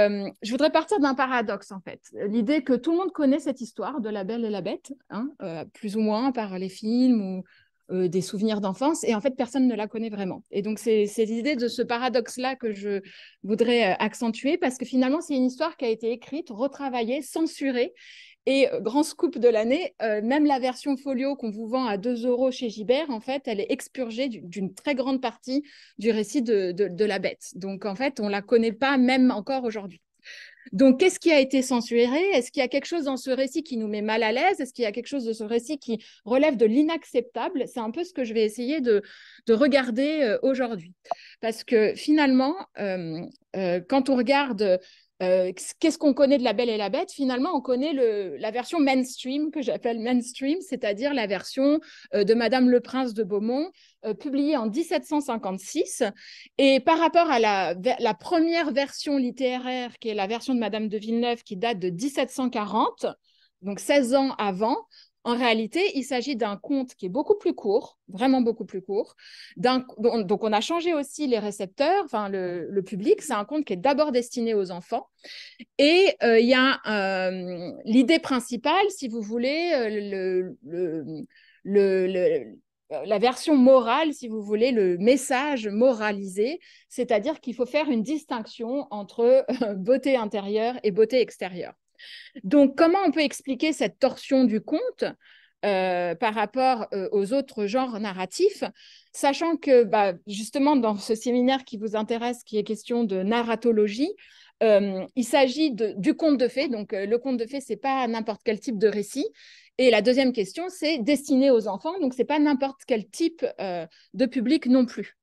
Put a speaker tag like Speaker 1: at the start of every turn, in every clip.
Speaker 1: Euh, je voudrais partir d'un paradoxe, en fait. L'idée que tout le monde connaît cette histoire de la belle et la bête, hein, euh, plus ou moins par les films ou euh, des souvenirs d'enfance, et en fait, personne ne la connaît vraiment. Et donc, c'est l'idée de ce paradoxe-là que je voudrais accentuer, parce que finalement, c'est une histoire qui a été écrite, retravaillée, censurée, et euh, grand scoop de l'année, euh, même la version folio qu'on vous vend à 2 euros chez Gibert, en fait, elle est expurgée d'une très grande partie du récit de, de, la bête. Donc, en fait, on la connaît pas même encore aujourd'hui. Donc, qu'est-ce qui a été censuré Est-ce qu'il y a quelque chose dans ce récit qui nous met mal à l'aise Est-ce qu'il y a quelque chose de ce récit qui relève de l'inacceptable C'est un peu ce que je vais essayer de, de regarder euh, aujourd'hui. Parce que finalement, quand on regarde euh, qu'est-ce qu'on connaît de La Belle et la Bête Finalement, on connaît la version mainstream, que j'appelle mainstream, c'est-à-dire la version euh, de Madame le Prince de Beaumont, euh, publiée en 1756. Et par rapport à la, la, première version littéraire, qui est la version de Madame de Villeneuve, qui date de 1740, donc 16 ans avant, en réalité, il s'agit d'un compte qui est beaucoup plus court, vraiment beaucoup plus court. Donc, on a changé aussi les récepteurs, enfin le, public. C'est un compte qui est d'abord destiné aux enfants. Et euh, il y a euh, l'idée principale, si vous voulez, euh, la version morale, si vous voulez, le message moralisé, c'est-à-dire qu'il faut faire une distinction entre beauté intérieure et beauté extérieure. Donc, comment on peut expliquer cette torsion du conte euh, par rapport euh, aux autres genres narratifs, sachant que bah, justement dans ce séminaire qui vous intéresse, qui est question de narratologie, euh, il s'agit du conte de fées. Donc le conte de fées, c'est pas n'importe quel type de récit. Et la deuxième question, c'est destiné aux enfants, donc c'est pas n'importe quel type de public non plus.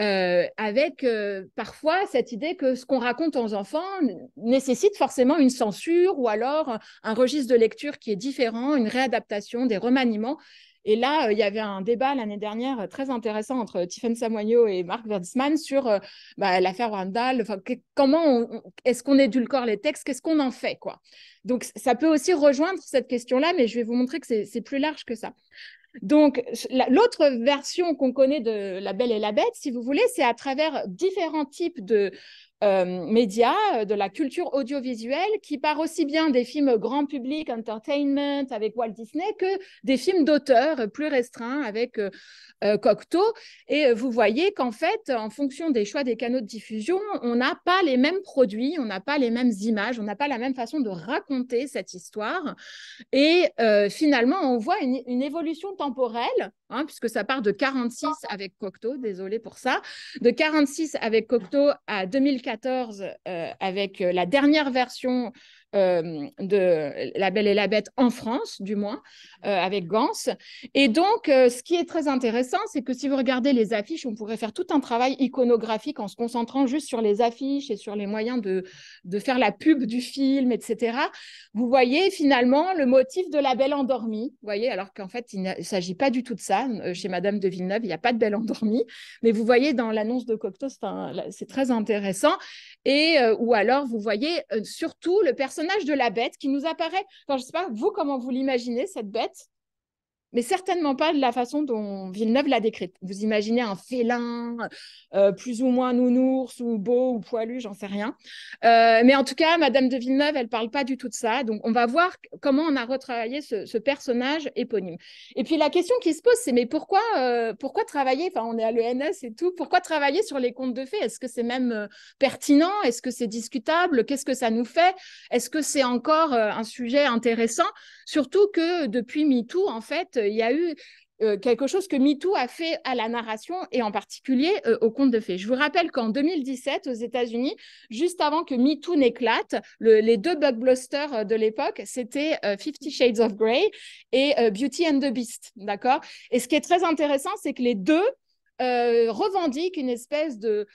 Speaker 1: Euh, avec euh, parfois cette idée que ce qu'on raconte aux enfants nécessite forcément une censure ou alors euh, un registre de lecture qui est différent, une réadaptation, des remaniements. Et là, il y avait un débat l'année dernière très intéressant entre Tiffen Samoigno et Marc Verdisman sur bah, l'affaire Randall. comment est-ce qu'on édulcore les textes Qu'est-ce qu'on en fait quoi Donc, ça peut aussi rejoindre cette question-là, mais je vais vous montrer que c'est plus large que ça. Donc, l'autre version qu'on connaît de La Belle et la Bête, si vous voulez, c'est à travers différents types de, euh, médias, euh, de la culture audiovisuelle qui part aussi bien des films grand public, entertainment avec Walt Disney, que des films d'auteur plus restreints avec euh, Cocteau. Et vous voyez qu'en fait, en fonction des choix des canaux de diffusion, on n'a pas les mêmes produits, on n'a pas les mêmes images, on n'a pas la même façon de raconter cette histoire. Et finalement, on voit une évolution temporelle Hein, puisque ça part de 46 avec Cocteau, désolé pour ça, de 46 avec Cocteau à 2014 euh, avec euh, la dernière version euh, de La Belle et la Bête en France, du moins, euh, avec Gans. Et donc, euh, ce qui est très intéressant, c'est que si vous regardez les affiches, on pourrait faire tout un travail iconographique en se concentrant juste sur les affiches et sur les moyens de, de faire la pub du film, etc. Vous voyez finalement le motif de La Belle endormie, vous voyez, alors qu'en fait, il ne s'agit pas du tout de ça. Chez Madame de Villeneuve, il n'y a pas de Belle endormie, mais vous voyez dans l'annonce de Cocteau, c'est très intéressant. Et, euh, ou alors, vous voyez euh, surtout le personnage de la bête qui nous apparaît. je ne sais pas, vous, comment vous l'imaginez, cette bête mais certainement pas de la façon dont Villeneuve l'a décrite. Vous imaginez un félin, euh, plus ou moins nounours, ou beau, ou poilu, j'en sais rien. Euh, mais en tout cas, Madame de Villeneuve, elle parle pas du tout de ça. Donc, on va voir comment on a retravaillé ce, personnage éponyme. Et puis, la question qui se pose, c'est mais pourquoi, euh, pourquoi travailler Enfin, on est à l'ENS et tout. Pourquoi travailler sur les contes de fées Est-ce que c'est même pertinent Est-ce que c'est discutable Qu'est-ce que ça nous fait Est-ce que c'est encore un sujet intéressant Surtout que depuis MeToo, en fait, il y a eu euh, quelque chose que MeToo a fait à la narration et en particulier euh, au conte de fées. Je vous rappelle qu'en 2017, aux États-Unis, juste avant que MeToo n'éclate, les deux bug euh, de l'époque, c'était Fifty Shades of Grey et Beauty and the Beast. D'accord Et ce qui est très intéressant, c'est que les deux revendiquent une espèce de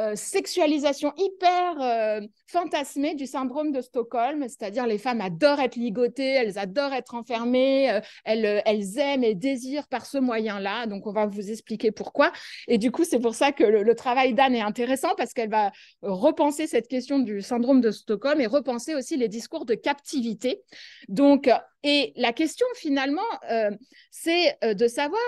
Speaker 1: euh, sexualisation hyper euh, fantasmée du syndrome de Stockholm, c'est-à-dire les femmes adorent être ligotées, elles adorent être enfermées, euh, elles, aiment et désirent par ce moyen-là. Donc, on va vous expliquer pourquoi. Et du coup, c'est pour ça que le, travail d'Anne est intéressant parce qu'elle va repenser cette question du syndrome de Stockholm et repenser aussi les discours de captivité. Donc, et la question finalement, c'est de savoir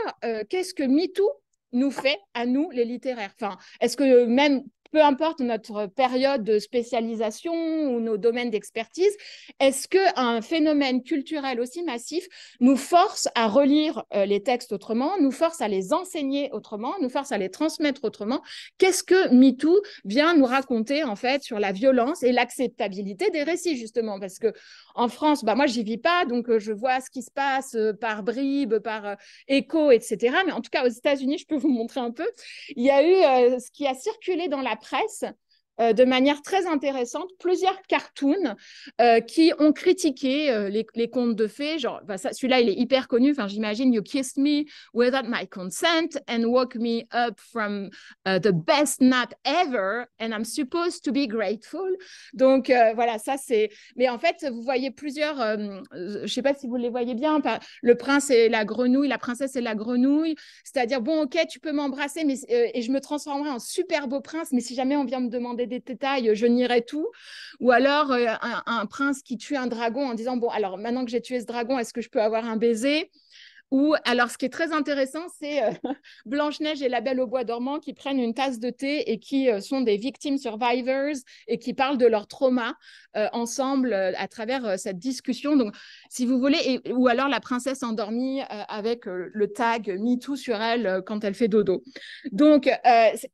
Speaker 1: qu'est-ce que MeToo nous fait à nous les littéraires. Enfin, est-ce que même peu importe notre période de spécialisation ou nos domaines d'expertise, est-ce qu'un phénomène culturel aussi massif nous force à relire euh, les textes autrement, nous force à les enseigner autrement, nous force à les transmettre autrement Qu'est-ce que MeToo vient nous raconter en fait sur la violence et l'acceptabilité des récits justement Parce que en France, bah moi j'y vis pas, donc euh, je vois ce qui se passe euh, par bribes, par écho, etc. Mais en tout cas aux États-Unis, je peux vous montrer un peu. Il y a eu ce qui a circulé dans la presse euh, de manière très intéressante plusieurs cartoons euh, qui ont critiqué euh, les, contes de fées. Genre, celui-là, il est hyper connu. Enfin, j'imagine You kissed me without my consent and woke me up from the best nap ever, and I'm supposed to be grateful. Donc voilà, ça c'est. Mais en fait, vous voyez plusieurs. je ne sais pas si vous les voyez bien. Le prince et la grenouille, la princesse et la grenouille. C'est-à-dire, bon, ok, tu peux m'embrasser, mais et je me transformerai en super beau prince. Mais si jamais on vient me demander des détails, je nierai tout. Ou alors euh, un, prince qui tue un dragon en disant, bon, alors maintenant que j'ai tué ce dragon, est-ce que je peux avoir un baiser ou alors, ce qui est très intéressant, c'est euh, Blanche-Neige et la Belle au Bois dormant qui prennent une tasse de thé et qui euh, sont des victimes survivors et qui parlent de leur trauma euh, ensemble à travers cette discussion. Donc, si vous voulez, ou alors la princesse endormie avec le tag MeToo sur elle quand elle fait dodo. Donc,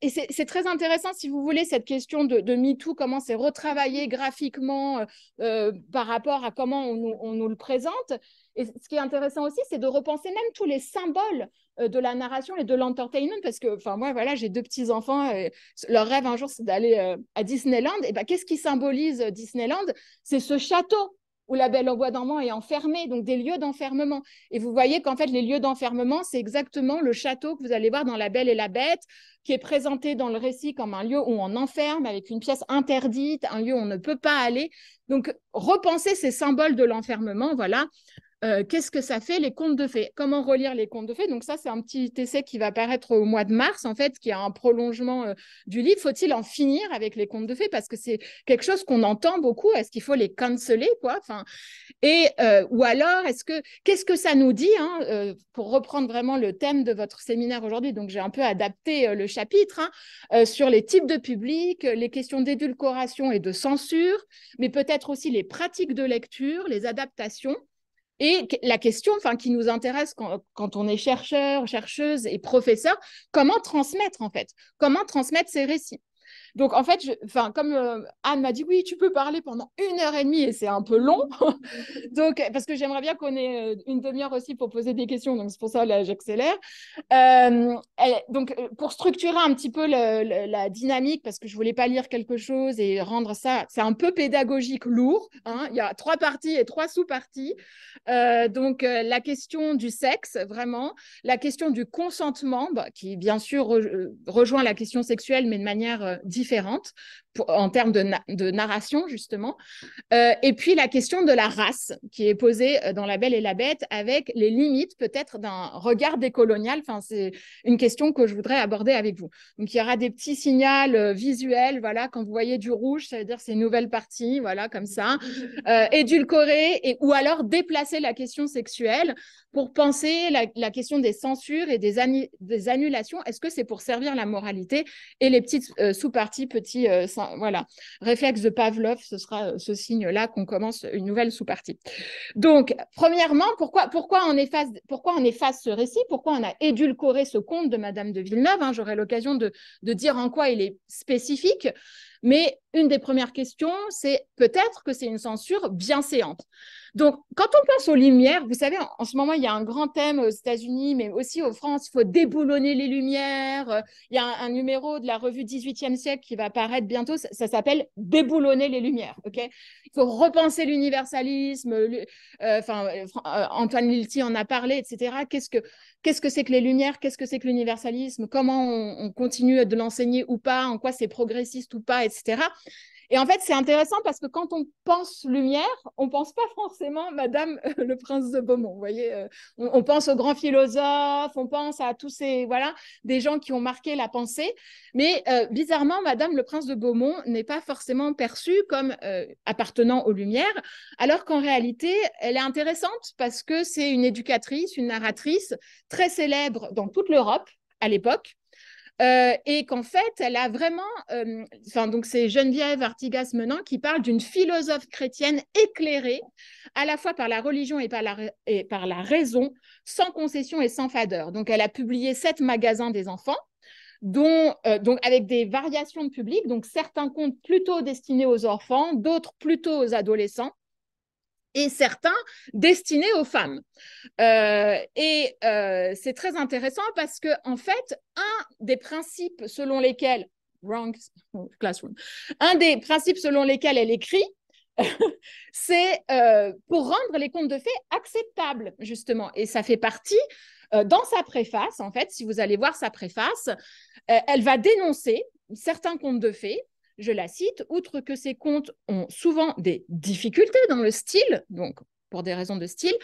Speaker 1: c'est très intéressant, si vous voulez, cette question de, MeToo, comment c'est retravaillé graphiquement par rapport à comment on nous le présente. Et ce qui est intéressant aussi, c'est de repenser même tous les symboles euh, de la narration et de l'entertainment, parce que, enfin, moi, voilà, j'ai deux petits enfants, euh, leur rêve un jour, c'est d'aller euh, à Disneyland. Et ben, qu'est-ce qui symbolise Disneyland C'est ce château où la Belle en Bois dormant est enfermée, donc des lieux d'enfermement. Et vous voyez qu'en fait, les lieux d'enfermement, c'est exactement le château que vous allez voir dans La Belle et la Bête, qui est présenté dans le récit comme un lieu où on enferme, avec une pièce interdite, un lieu où on ne peut pas aller. Donc, repenser ces symboles de l'enfermement, voilà. Euh, qu'est-ce que ça fait les contes de fées Comment relire les contes de fées Donc ça, c'est un petit essai qui va paraître au mois de mars, en fait, qui est un prolongement euh, du livre. Faut-il en finir avec les contes de fées Parce que c'est quelque chose qu'on entend beaucoup. Est-ce qu'il faut les canceler, quoi enfin, Et euh, ou alors, est-ce que qu'est-ce que ça nous dit hein, Pour reprendre vraiment le thème de votre séminaire aujourd'hui, donc j'ai un peu adapté le chapitre hein, sur les types de public, les questions d'édulcoration et de censure, mais peut-être aussi les pratiques de lecture, les adaptations. Et la question enfin, qui nous intéresse quand, quand on est chercheur, chercheuse et professeur, comment transmettre en fait Comment transmettre ces récits donc, en fait, je, comme euh, Anne m'a dit, oui, tu peux parler pendant une heure et demie et c'est un peu long. donc, parce que j'aimerais bien qu'on ait euh, une demi-heure aussi pour poser des questions. Donc, c'est pour ça, là, j'accélère. Euh, donc, pour structurer un petit peu la dynamique, parce que je voulais pas lire quelque chose et rendre ça, c'est un peu pédagogique lourd. Hein. Il y a trois parties et trois sous-parties. donc, la question du sexe, vraiment, la question du consentement, bah, qui bien sûr rejoint la question sexuelle, mais de manière différentes en termes de, de narration, justement. Euh, et puis la question de la race qui est posée euh, dans La Belle et la Bête avec les limites peut-être d'un regard décolonial. Enfin, c'est une question que je voudrais aborder avec vous. Donc il y aura des petits signaux euh, visuels. Voilà, quand vous voyez du rouge, ça veut dire c'est une nouvelle partie. Voilà, comme ça. Euh, édulcorer et, ou alors déplacer la question sexuelle pour penser la, question des censures et des, des annulations. Est-ce que c'est pour servir la moralité et les petites sous-parties, petits voilà. Réflexe de Pavlov, ce sera euh, ce signe-là qu'on commence une nouvelle sous-partie. Donc, premièrement, pourquoi, pourquoi, on efface, pourquoi on efface ce récit Pourquoi on a édulcoré ce conte de Madame de Villeneuve hein, J'aurai l'occasion de, de dire en quoi il est spécifique. Mais une des premières questions, c'est peut-être que c'est une censure bien séante. Donc, quand on pense aux lumières, vous savez, en, ce moment, il y a un grand thème aux États-Unis, mais aussi en France, il faut déboulonner les lumières. Euh, il y a un, numéro de la revue 18e siècle qui va apparaître bientôt, ça, s'appelle Déboulonner les lumières. ok il faut repenser l'universalisme, euh, enfin, euh, Antoine Lilti en a parlé, etc. Qu'est-ce que c'est -ce que, que les lumières Qu'est-ce que c'est que l'universalisme Comment on, on, continue de l'enseigner ou pas En quoi c'est progressiste ou pas, etc. Et en fait, c'est intéressant parce que quand on pense lumière, on pense pas forcément Madame euh, le Prince de Beaumont. Vous voyez, euh, on, pense aux grands philosophes, on pense à tous ces voilà des gens qui ont marqué la pensée. Mais euh, bizarrement, Madame le Prince de Beaumont n'est pas forcément perçue comme appartenant aux Lumières, alors qu'en réalité, elle est intéressante parce que c'est une éducatrice, une narratrice très célèbre dans toute l'Europe à l'époque euh, et qu'en fait, elle a vraiment, euh, enfin donc c'est Geneviève Artigas Menant qui parle d'une philosophe chrétienne éclairée à la fois par la religion et par la, raison, sans concession et sans fadeur. Donc elle a publié sept magasins des enfants. Dont, euh, donc avec des variations de public, donc certains comptent plutôt destinés aux enfants, d'autres plutôt aux adolescents et certains destinés aux femmes. Euh, et euh, c'est très intéressant parce que, en fait, un des principes selon lesquels, un des principes selon lesquels elle écrit, c'est euh, pour rendre les contes de fées acceptables, justement. Et ça fait partie, dans sa préface, en fait, si vous allez voir sa préface, elle va dénoncer certains contes de fées je la cite, outre que ces contes ont souvent des difficultés dans le style, donc pour des raisons de style,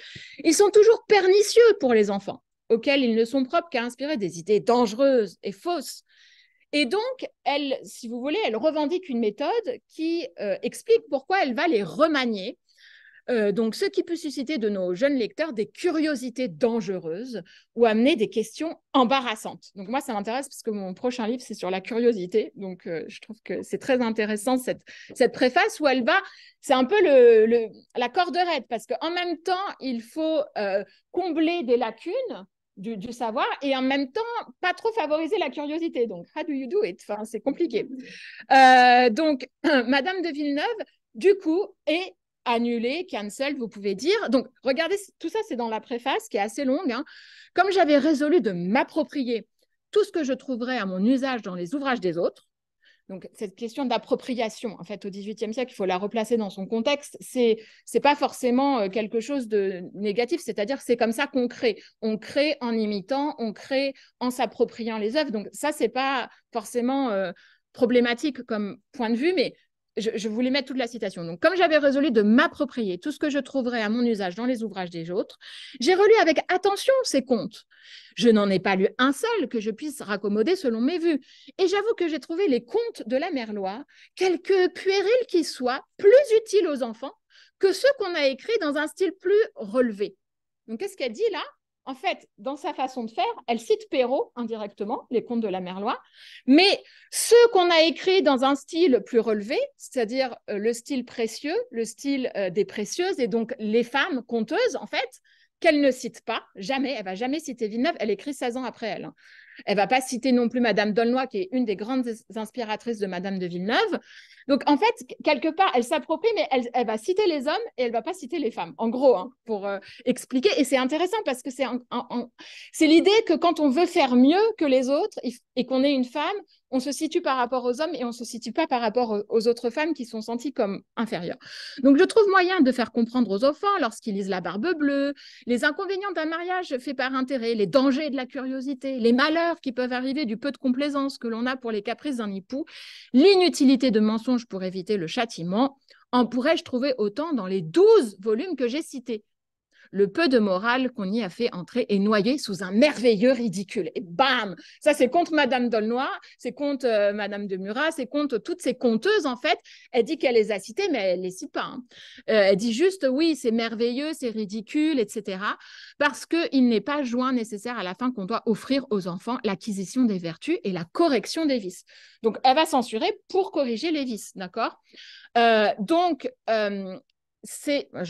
Speaker 1: ils sont toujours pernicieux pour les enfants, auxquels ils ne sont propres qu'à inspirer des idées dangereuses et fausses. Et donc, elle, si vous voulez, elle revendique une méthode qui euh, explique pourquoi elle va les remanier euh, donc, ce qui peut susciter de nos jeunes lecteurs des curiosités dangereuses ou amener des questions embarrassantes. Donc, moi, ça m'intéresse parce que mon prochain livre, c'est sur la curiosité. Donc, euh, je trouve que c'est très intéressant cette, cette préface où elle va, c'est un peu le, la corde raide parce qu'en même temps, il faut euh, combler des lacunes. Du, savoir et en même temps pas trop favoriser la curiosité. Donc, how do you do it enfin, C'est compliqué. donc, Madame de Villeneuve, du coup, est annuler, cancel, vous pouvez dire. Donc, regardez, tout ça, c'est dans la préface qui est assez longue. Hein. Comme j'avais résolu de m'approprier tout ce que je trouverais à mon usage dans les ouvrages des autres, donc cette question d'appropriation, en fait, au XVIIIe siècle, il faut la replacer dans son contexte. C'est c'est pas forcément euh, quelque chose de négatif, c'est-à-dire c'est comme ça qu'on crée. On crée en imitant, on crée en s'appropriant les œuvres. Donc ça, c'est pas forcément euh, problématique comme point de vue, mais je, voulais mettre toute la citation. Donc, comme j'avais résolu de m'approprier tout ce que je trouverais à mon usage dans les ouvrages des autres, j'ai relu avec attention ces contes. Je n'en ai pas lu un seul que je puisse raccommoder selon mes vues. Et j'avoue que j'ai trouvé les contes de la Merlois quelque puérils qu'ils soient, plus utiles aux enfants que ceux qu'on a écrits dans un style plus relevé. Donc, qu'est-ce qu'elle dit là en fait, dans sa façon de faire, elle cite Perrault indirectement, les contes de la Merlois, mais ceux qu'on a écrits dans un style plus relevé, c'est-à-dire euh, le style précieux, le style euh, des précieuses, et donc les femmes conteuses, en fait, qu'elle ne cite pas, jamais, elle va jamais citer Villeneuve, elle écrit 16 ans après elle. Hein. Elle va pas citer non plus Madame Dolnoy, qui est une des grandes inspiratrices de Madame de Villeneuve. Donc, en fait, quelque part, elle s'approprie, mais elle, va citer les hommes et elle va pas citer les femmes, en gros, hein, pour euh, expliquer. Et c'est intéressant parce que c'est l'idée que quand on veut faire mieux que les autres et qu'on est une femme, on se situe par rapport aux hommes et on ne se situe pas par rapport aux autres femmes qui sont senties comme inférieures. Donc je trouve moyen de faire comprendre aux enfants, lorsqu'ils lisent La Barbe Bleue, les inconvénients d'un mariage fait par intérêt, les dangers de la curiosité, les malheurs qui peuvent arriver du peu de complaisance que l'on a pour les caprices d'un époux, l'inutilité de mensonges pour éviter le châtiment, en pourrais-je trouver autant dans les douze volumes que j'ai cités le peu de morale qu'on y a fait entrer est noyé sous un merveilleux ridicule. Et bam Ça, c'est contre Madame Dolnois, c'est contre euh, Madame de Murat, c'est contre toutes ces conteuses, en fait. Elle dit qu'elle les a citées, mais elle les cite pas. Hein. Euh, elle dit juste, oui, c'est merveilleux, c'est ridicule, etc. Parce qu'il n'est pas joint nécessaire à la fin qu'on doit offrir aux enfants l'acquisition des vertus et la correction des vices. Donc, elle va censurer pour corriger les vices, d'accord euh, Donc, euh, c'est, voilà,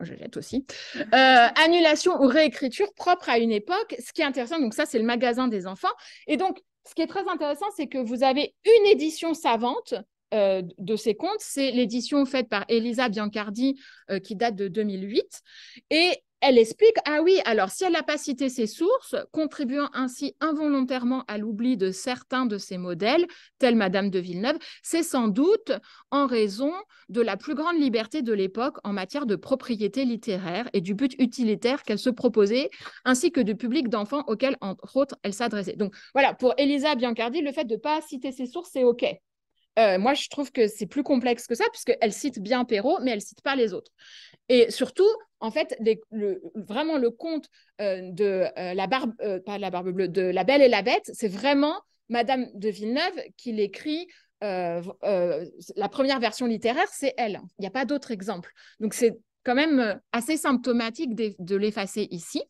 Speaker 1: je jette aussi, euh, annulation ou réécriture propre à une époque. Ce qui est intéressant, donc ça, c'est le magasin des enfants. Et donc, ce qui est très intéressant, c'est que vous avez une édition savante euh, de ces contes. C'est l'édition faite par Elisa Biancardi euh, qui date de 2008. Et elle explique, ah oui, alors si elle n'a pas cité ses sources, contribuant ainsi involontairement à l'oubli de certains de ses modèles, telle Madame de Villeneuve, c'est sans doute en raison de la plus grande liberté de l'époque en matière de propriété littéraire et du but utilitaire qu'elle se proposait, ainsi que du public d'enfants auquel, entre autres, elle s'adressait. Donc voilà, pour Elisa Biancardi, le fait de ne pas citer ses sources, c'est OK. Euh, moi, je trouve que c'est plus complexe que ça, puisqu'elle cite bien Perrault, mais elle cite pas les autres. Et surtout, en fait, le, vraiment le conte euh, de euh, la barbe, pas la barbe bleue, de La Belle et la Bête, c'est vraiment Madame de Villeneuve qui l'écrit. la première version littéraire, c'est elle. Il n'y a pas d'autre exemple. Donc, c'est quand même assez symptomatique de, l'effacer ici.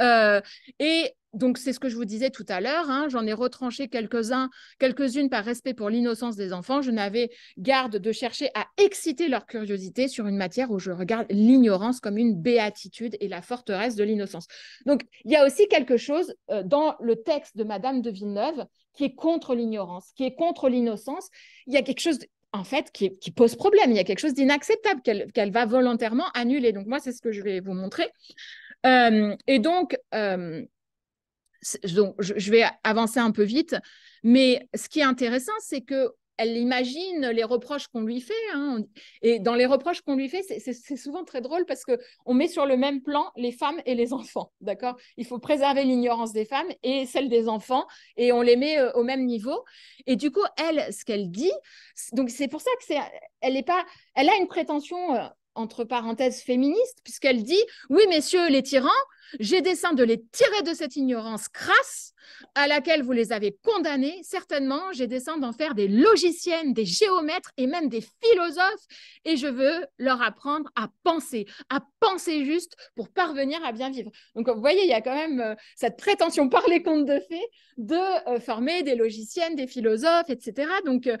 Speaker 1: et donc, c'est ce que je vous disais tout à l'heure. Hein, j'en ai retranché quelques-uns, quelques-unes par respect pour l'innocence des enfants. Je n'avais garde de chercher à exciter leur curiosité sur une matière où je regarde l'ignorance comme une béatitude et la forteresse de l'innocence. Donc, il y a aussi quelque chose euh, dans le texte de Madame de Villeneuve qui est contre l'ignorance, qui est contre l'innocence. Il y a quelque chose en fait, qui, pose problème. Il y a quelque chose d'inacceptable qu'elle va volontairement annuler. Donc, moi, c'est ce que je vais vous montrer. Euh, et donc, euh, donc je vais avancer un peu vite, mais ce qui est intéressant, c'est que elle imagine les reproches qu'on lui fait. Hein. Et dans les reproches qu'on lui fait, c'est souvent très drôle parce que on met sur le même plan les femmes et les enfants. D'accord Il faut préserver l'ignorance des femmes et celle des enfants et on les met euh, au même niveau. Et du coup, elle, ce qu'elle dit, donc c'est pour ça que c'est, elle pas, elle a une prétention euh, entre parenthèses féministe puisqu'elle dit oui messieurs les tyrans, j'ai dessein de les tirer de cette ignorance crasse à laquelle vous les avez condamnés. Certainement, j'ai dessein d'en faire des logiciennes, des géomètres et même des philosophes. Et je veux leur apprendre à penser, à penser juste pour parvenir à bien vivre. Donc, vous voyez, il y a quand même euh, cette prétention par les contes de fées de euh, former des logiciennes, des philosophes, etc. Donc, euh,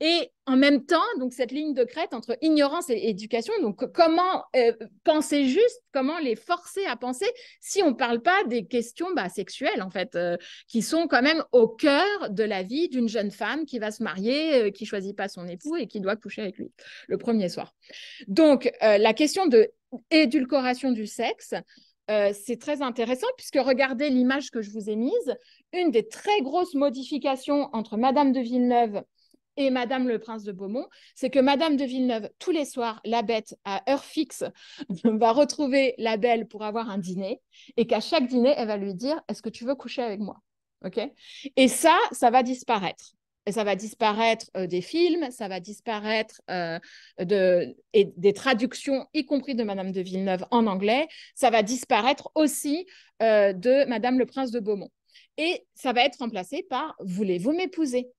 Speaker 1: et en même temps, donc cette ligne de crête entre ignorance et éducation, donc comment penser juste, comment les forcer à penser, si on ne parle pas des questions bah, sexuelles, en fait, euh, qui sont quand même au cœur de la vie d'une jeune femme qui va se marier, euh, qui choisit pas son époux et qui doit coucher avec lui le premier soir. Donc, euh, la question de du sexe, c'est très intéressant puisque regardez l'image que je vous ai mise. Une des très grosses modifications entre Madame de Villeneuve et Madame le Prince de Beaumont, c'est que Madame de Villeneuve, tous les soirs, la bête, à heure fixe, va retrouver la belle pour avoir un dîner, et qu'à chaque dîner, elle va lui dire, est-ce que tu veux coucher avec moi ok Et ça, ça va disparaître. Et ça va disparaître euh, des films, ça va disparaître euh, des traductions, y compris de Madame de Villeneuve en anglais, ça va disparaître aussi euh, de Madame le Prince de Beaumont. Et ça va être remplacé par Voulez-vous m'épouser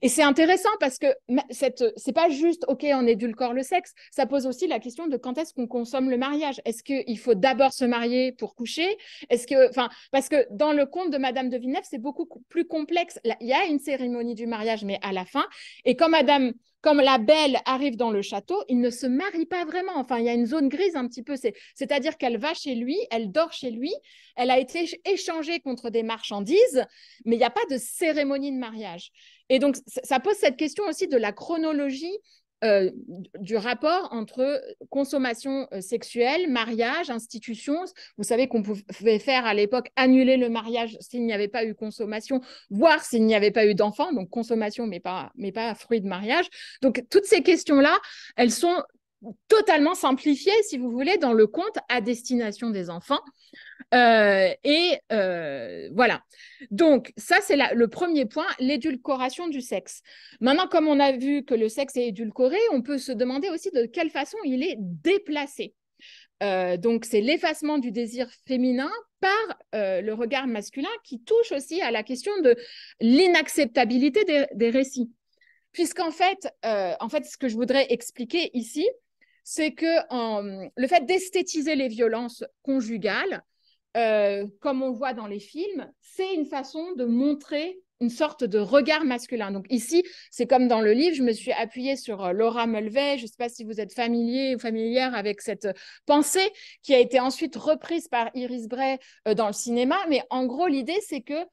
Speaker 1: et c'est intéressant parce que cette, c'est pas juste, OK, on édulcore le sexe. Ça pose aussi la question de quand est-ce qu'on consomme le mariage. Est-ce qu'il faut d'abord se marier pour coucher Est-ce que, enfin, parce que dans le conte de Madame de Villeneuve, c'est beaucoup plus complexe. Il y a une cérémonie du mariage, mais à la fin. Et quand Madame comme la belle arrive dans le château, il ne se marie pas vraiment. Enfin, il y a une zone grise un petit peu. C'est-à-dire qu'elle va chez lui, elle dort chez lui, elle a été échangée contre des marchandises, mais il n'y a pas de cérémonie de mariage. Et donc, ça pose cette question aussi de la chronologie euh, du rapport entre consommation euh, sexuelle, mariage, institutions. Vous savez qu'on pouvait faire à l'époque annuler le mariage s'il n'y avait pas eu consommation, voire s'il n'y avait pas eu d'enfant, donc consommation mais pas, mais pas fruit de mariage. Donc toutes ces questions-là, elles sont totalement simplifiées, si vous voulez, dans le compte à destination des enfants. Euh, et euh, voilà. Donc, ça, c'est le premier point, l'édulcoration du sexe. Maintenant, comme on a vu que le sexe est édulcoré, on peut se demander aussi de quelle façon il est déplacé. Euh, donc, c'est l'effacement du désir féminin par le regard masculin qui touche aussi à la question de l'inacceptabilité des, récits. Puisqu'en fait, en fait, ce que je voudrais expliquer ici, c'est que en, le fait d'esthétiser les violences conjugales, euh, comme on voit dans les films, c'est une façon de montrer une sorte de regard masculin. Donc ici, c'est comme dans le livre, je me suis appuyée sur euh, Laura Mulvey, je ne sais pas si vous êtes familier ou familière avec cette euh, pensée qui a été ensuite reprise par Iris Bray dans le cinéma, mais en gros, l'idée, c'est que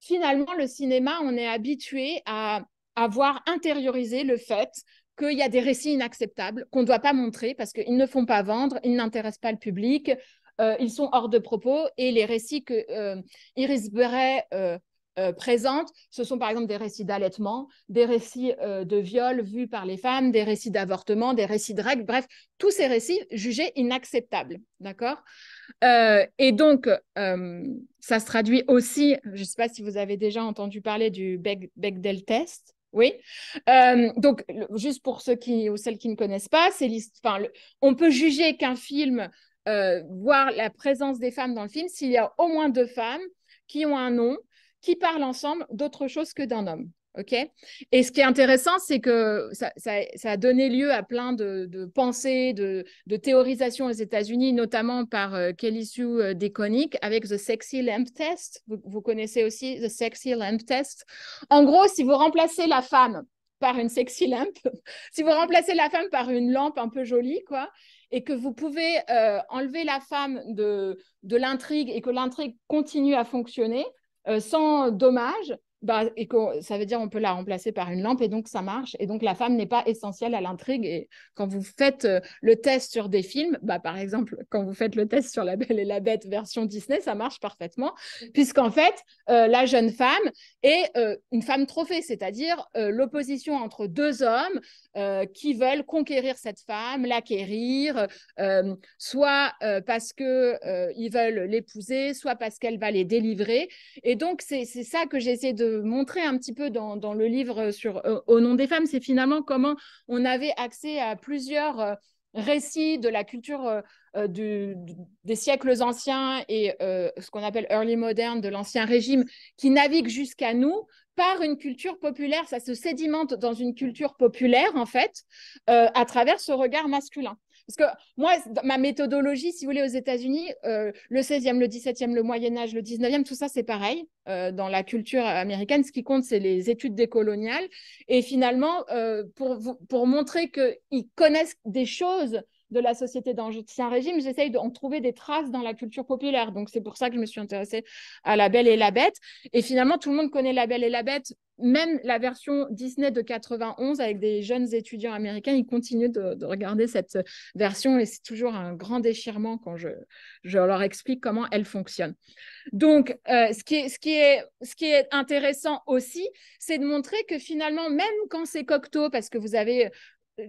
Speaker 1: finalement, le cinéma, on est habitué à avoir intériorisé le fait qu'il y a des récits inacceptables qu'on ne doit pas montrer parce qu'ils ne font pas vendre, ils n'intéressent pas le public, euh, ils sont hors de propos et les récits que euh, Iris Beret euh, présente, ce sont par exemple des récits d'allaitement, des récits de viol vus par les femmes, des récits d'avortement, des récits de règles, bref, tous ces récits jugés inacceptables, d'accord Et donc, ça se traduit aussi, je ne sais pas si vous avez déjà entendu parler du Bechdel test, oui. donc, juste pour ceux qui ou celles qui ne connaissent pas, c'est on peut juger qu'un film euh, voir la présence des femmes dans le film s'il y a au moins deux femmes qui ont un nom, qui parlent ensemble d'autre chose que d'un homme. OK Et ce qui est intéressant, c'est que ça, a donné lieu à plein de, pensées, de, de, théorisations aux États-Unis, notamment par euh, Kelly Sue euh, Deconic avec The Sexy Lamp Test. Vous, vous, connaissez aussi The Sexy Lamp Test. En gros, si vous remplacez la femme par une sexy lampe, si vous remplacez la femme par une lampe un peu jolie, quoi, et que vous pouvez euh, enlever la femme de, l'intrigue et que l'intrigue continue à fonctionner euh, sans dommage, bah, et ça veut dire on peut la remplacer par une lampe et donc ça marche. Et donc la femme n'est pas essentielle à l'intrigue. Et quand vous faites euh, le test sur des films, bah, par exemple, quand vous faites le test sur La Belle et la Bête version Disney, ça marche parfaitement, puisqu'en fait, euh, la jeune femme est euh, une femme trophée, c'est-à-dire l'opposition entre deux hommes qui veulent conquérir cette femme, l'acquérir, soit parce que ils veulent l'épouser, soit parce qu'elle va les délivrer. Et donc c'est ça que j'essaie de montrer un petit peu dans, le livre sur euh, Au nom des femmes, c'est finalement comment on avait accès à plusieurs euh, récits de la culture euh, des siècles anciens et ce qu'on appelle early modern de l'ancien régime qui navigue jusqu'à nous par une culture populaire, ça se sédimente dans une culture populaire en fait, à travers ce regard masculin. Parce que moi, ma méthodologie, si vous voulez, aux États-Unis, euh, le 16e, le 17e, le Moyen Âge, le 19e, tout ça, c'est pareil. Euh, dans la culture américaine, ce qui compte, c'est les études décoloniales. Et finalement, euh, pour, pour montrer qu'ils connaissent des choses de la société saint Régime, j'essaye d'en trouver des traces dans la culture populaire. Donc, c'est pour ça que je me suis intéressée à La Belle et la Bête. Et finalement, tout le monde connaît La Belle et la Bête. Même la version Disney de 91 avec des jeunes étudiants américains, ils continuent de, regarder cette version et c'est toujours un grand déchirement quand je, je leur explique comment elle fonctionne. Donc, euh, ce, qui ce, qui est, ce qui est intéressant aussi, c'est de montrer que finalement, même quand c'est cocteau, parce que vous avez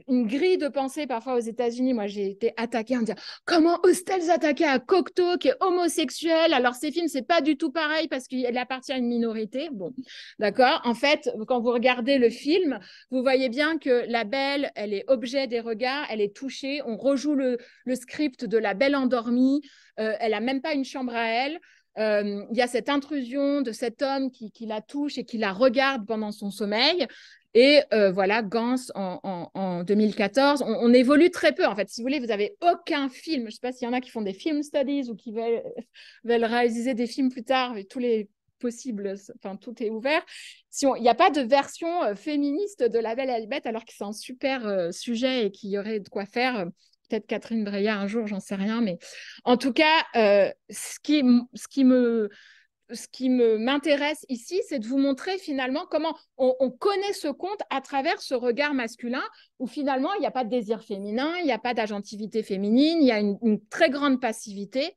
Speaker 1: une grille de pensée parfois aux États-Unis. Moi, j'ai été attaquée en disant comment osent-elles attaquer à Cocteau qui est homosexuel Alors, ces films, c'est pas du tout pareil parce qu'il appartient à une minorité. Bon, d'accord. En fait, quand vous regardez le film, vous voyez bien que la belle, elle est objet des regards, elle est touchée. On rejoue le, le script de la belle endormie. Euh, elle a même pas une chambre à elle euh, il y a cette intrusion de cet homme qui, qui, la touche et qui la regarde pendant son sommeil. Et euh, voilà, Gans en, 2014. On, évolue très peu, en fait. Si vous voulez, vous n'avez aucun film. Je ne sais pas s'il y en a qui font des film studies ou qui veulent, veulent réaliser des films plus tard. tous les possibles, enfin, tout est ouvert. Si il n'y a pas de version euh, féministe de La Belle et la Bête, alors que c'est un super euh, sujet et qu'il y aurait de quoi faire. Peut-être Catherine Breillat un jour, j'en sais rien. Mais en tout cas, ce, qui, ce qui me ce qui m'intéresse ici, c'est de vous montrer finalement comment on, connaît ce conte à travers ce regard masculin, où finalement, il n'y a pas de désir féminin, il n'y a pas d'agentivité féminine, il y a une, très grande passivité.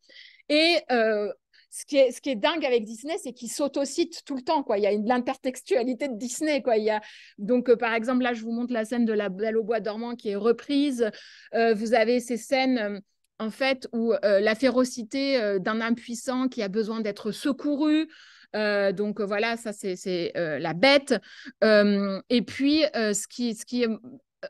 Speaker 1: Et euh, ce, qui est, ce qui est dingue avec Disney, c'est qu'il s'autocite tout le temps. Quoi. Il y a une, l'intertextualité de Disney. Quoi. Il y a, donc, euh, par exemple, là, je vous montre la scène de La Belle au Bois dormant qui est reprise. Euh, vous avez ces scènes en fait, ou euh, la férocité euh, d'un impuissant qui a besoin d'être secouru. Euh, donc voilà, ça c'est la bête. et puis ce qui, ce qui est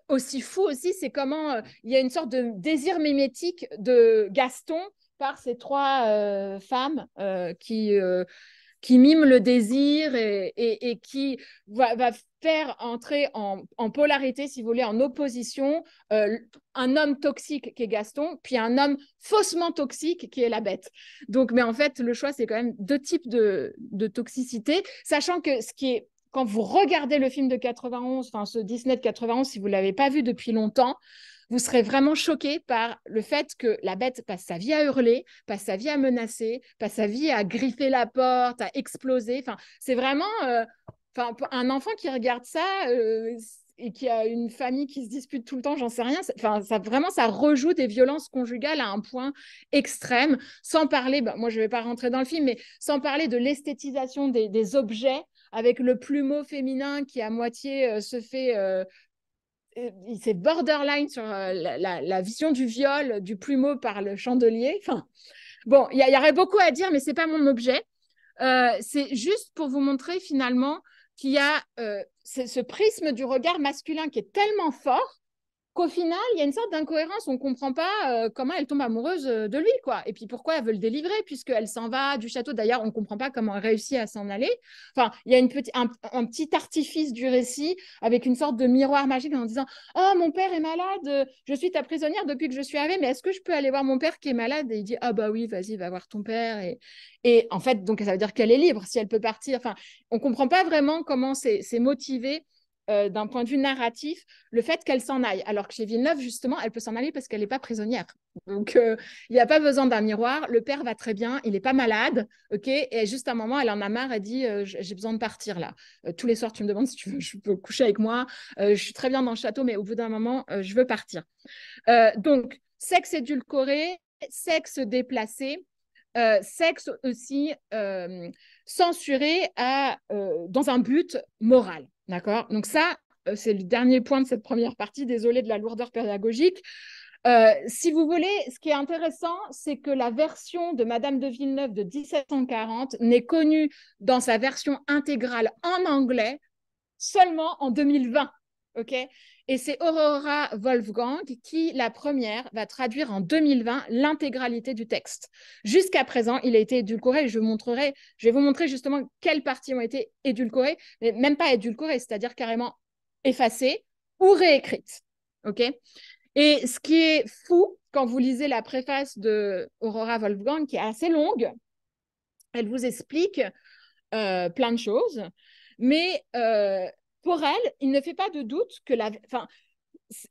Speaker 1: aussi fou aussi, c'est comment il y a une sorte de désir mimétique de Gaston par ces trois femmes qui qui mime le désir et, qui va, faire entrer en, polarité, si vous voulez, en opposition, euh, un homme toxique qui est Gaston, puis un homme faussement toxique qui est la bête. Donc, mais en fait, le choix, c'est quand même deux types de, de toxicité, sachant que ce qui est quand vous regardez le film de 91, enfin ce Disney de 91, si vous ne l'avez pas vu depuis longtemps, vous serez vraiment choqué par le fait que la bête passe sa vie à hurler, passe sa vie à menacer, passe sa vie à griffer la porte, à exploser. Enfin, c'est vraiment euh, un enfant qui regarde ça euh, et qui a une famille qui se dispute tout le temps, j'en sais rien. Enfin, ça vraiment, ça rejoue des violences conjugales à un point extrême. Sans parler, bah, moi je ne vais pas rentrer dans le film, mais sans parler de l'esthétisation des, objets avec le plumeau féminin qui à moitié euh, se fait c'est euh, borderline sur euh, la, vision du viol euh, du plumeau par le chandelier. Enfin, bon, il y, aurait beaucoup à dire, mais c'est pas mon objet. c'est juste pour vous montrer finalement qu'il y a ce prisme du regard masculin qui est tellement fort qu'au final, il y a une sorte d'incohérence. On ne comprend pas euh, comment elle tombe amoureuse euh, de lui, quoi. Et puis pourquoi elle veut le délivrer, puisqu'elle s'en va du château. D'ailleurs, on ne comprend pas comment elle réussit à s'en aller. Enfin, il y a une un, petit artifice du récit avec une sorte de miroir magique en disant Oh, mon père est malade, euh, je suis ta prisonnière depuis que je suis arrivée, mais est-ce que je peux aller voir mon père qui est malade Et il dit Ah, bah oui, vas-y, va voir ton père. Et, et en fait, donc ça veut dire qu'elle est libre si elle peut partir. Enfin, on ne comprend pas vraiment comment c'est motivé euh, d'un point de vue narratif, le fait qu'elle s'en aille. Alors que chez Villeneuve, justement, elle peut s'en aller parce qu'elle n'est pas prisonnière. Donc, euh, il n'y a pas besoin d'un miroir. Le père va très bien, il n'est pas malade. et juste un moment, elle en a marre, elle dit euh, J'ai besoin de partir là. tous les soirs, tu me demandes si tu je peux coucher avec moi. je suis très bien dans le château, mais au bout d'un moment, je veux partir. donc, sexe édulcoré, sexe déplacé. sexe aussi censuré à, dans un but moral. D'accord Donc ça, euh, c'est le dernier point de cette première partie. Désolée de la lourdeur pédagogique. Euh, si vous voulez, ce qui est intéressant, c'est que la version de Madame de Villeneuve de 1740 n'est connue dans sa version intégrale en anglais seulement en 2020. OK et c'est Aurora Wolfgang qui, la première, va traduire en 2020 l'intégralité du texte. Jusqu'à présent, il a été édulcoré. Je, montrerai, je vais vous montrer justement quelles parties ont été édulcorées, mais même pas édulcorées, c'est-à-dire carrément effacées ou réécrites. OK et ce qui est fou, quand vous lisez la préface de Aurora Wolfgang, qui est assez longue, elle vous explique euh, plein de choses, mais euh, pour elle, il ne fait pas de doute que la. Enfin,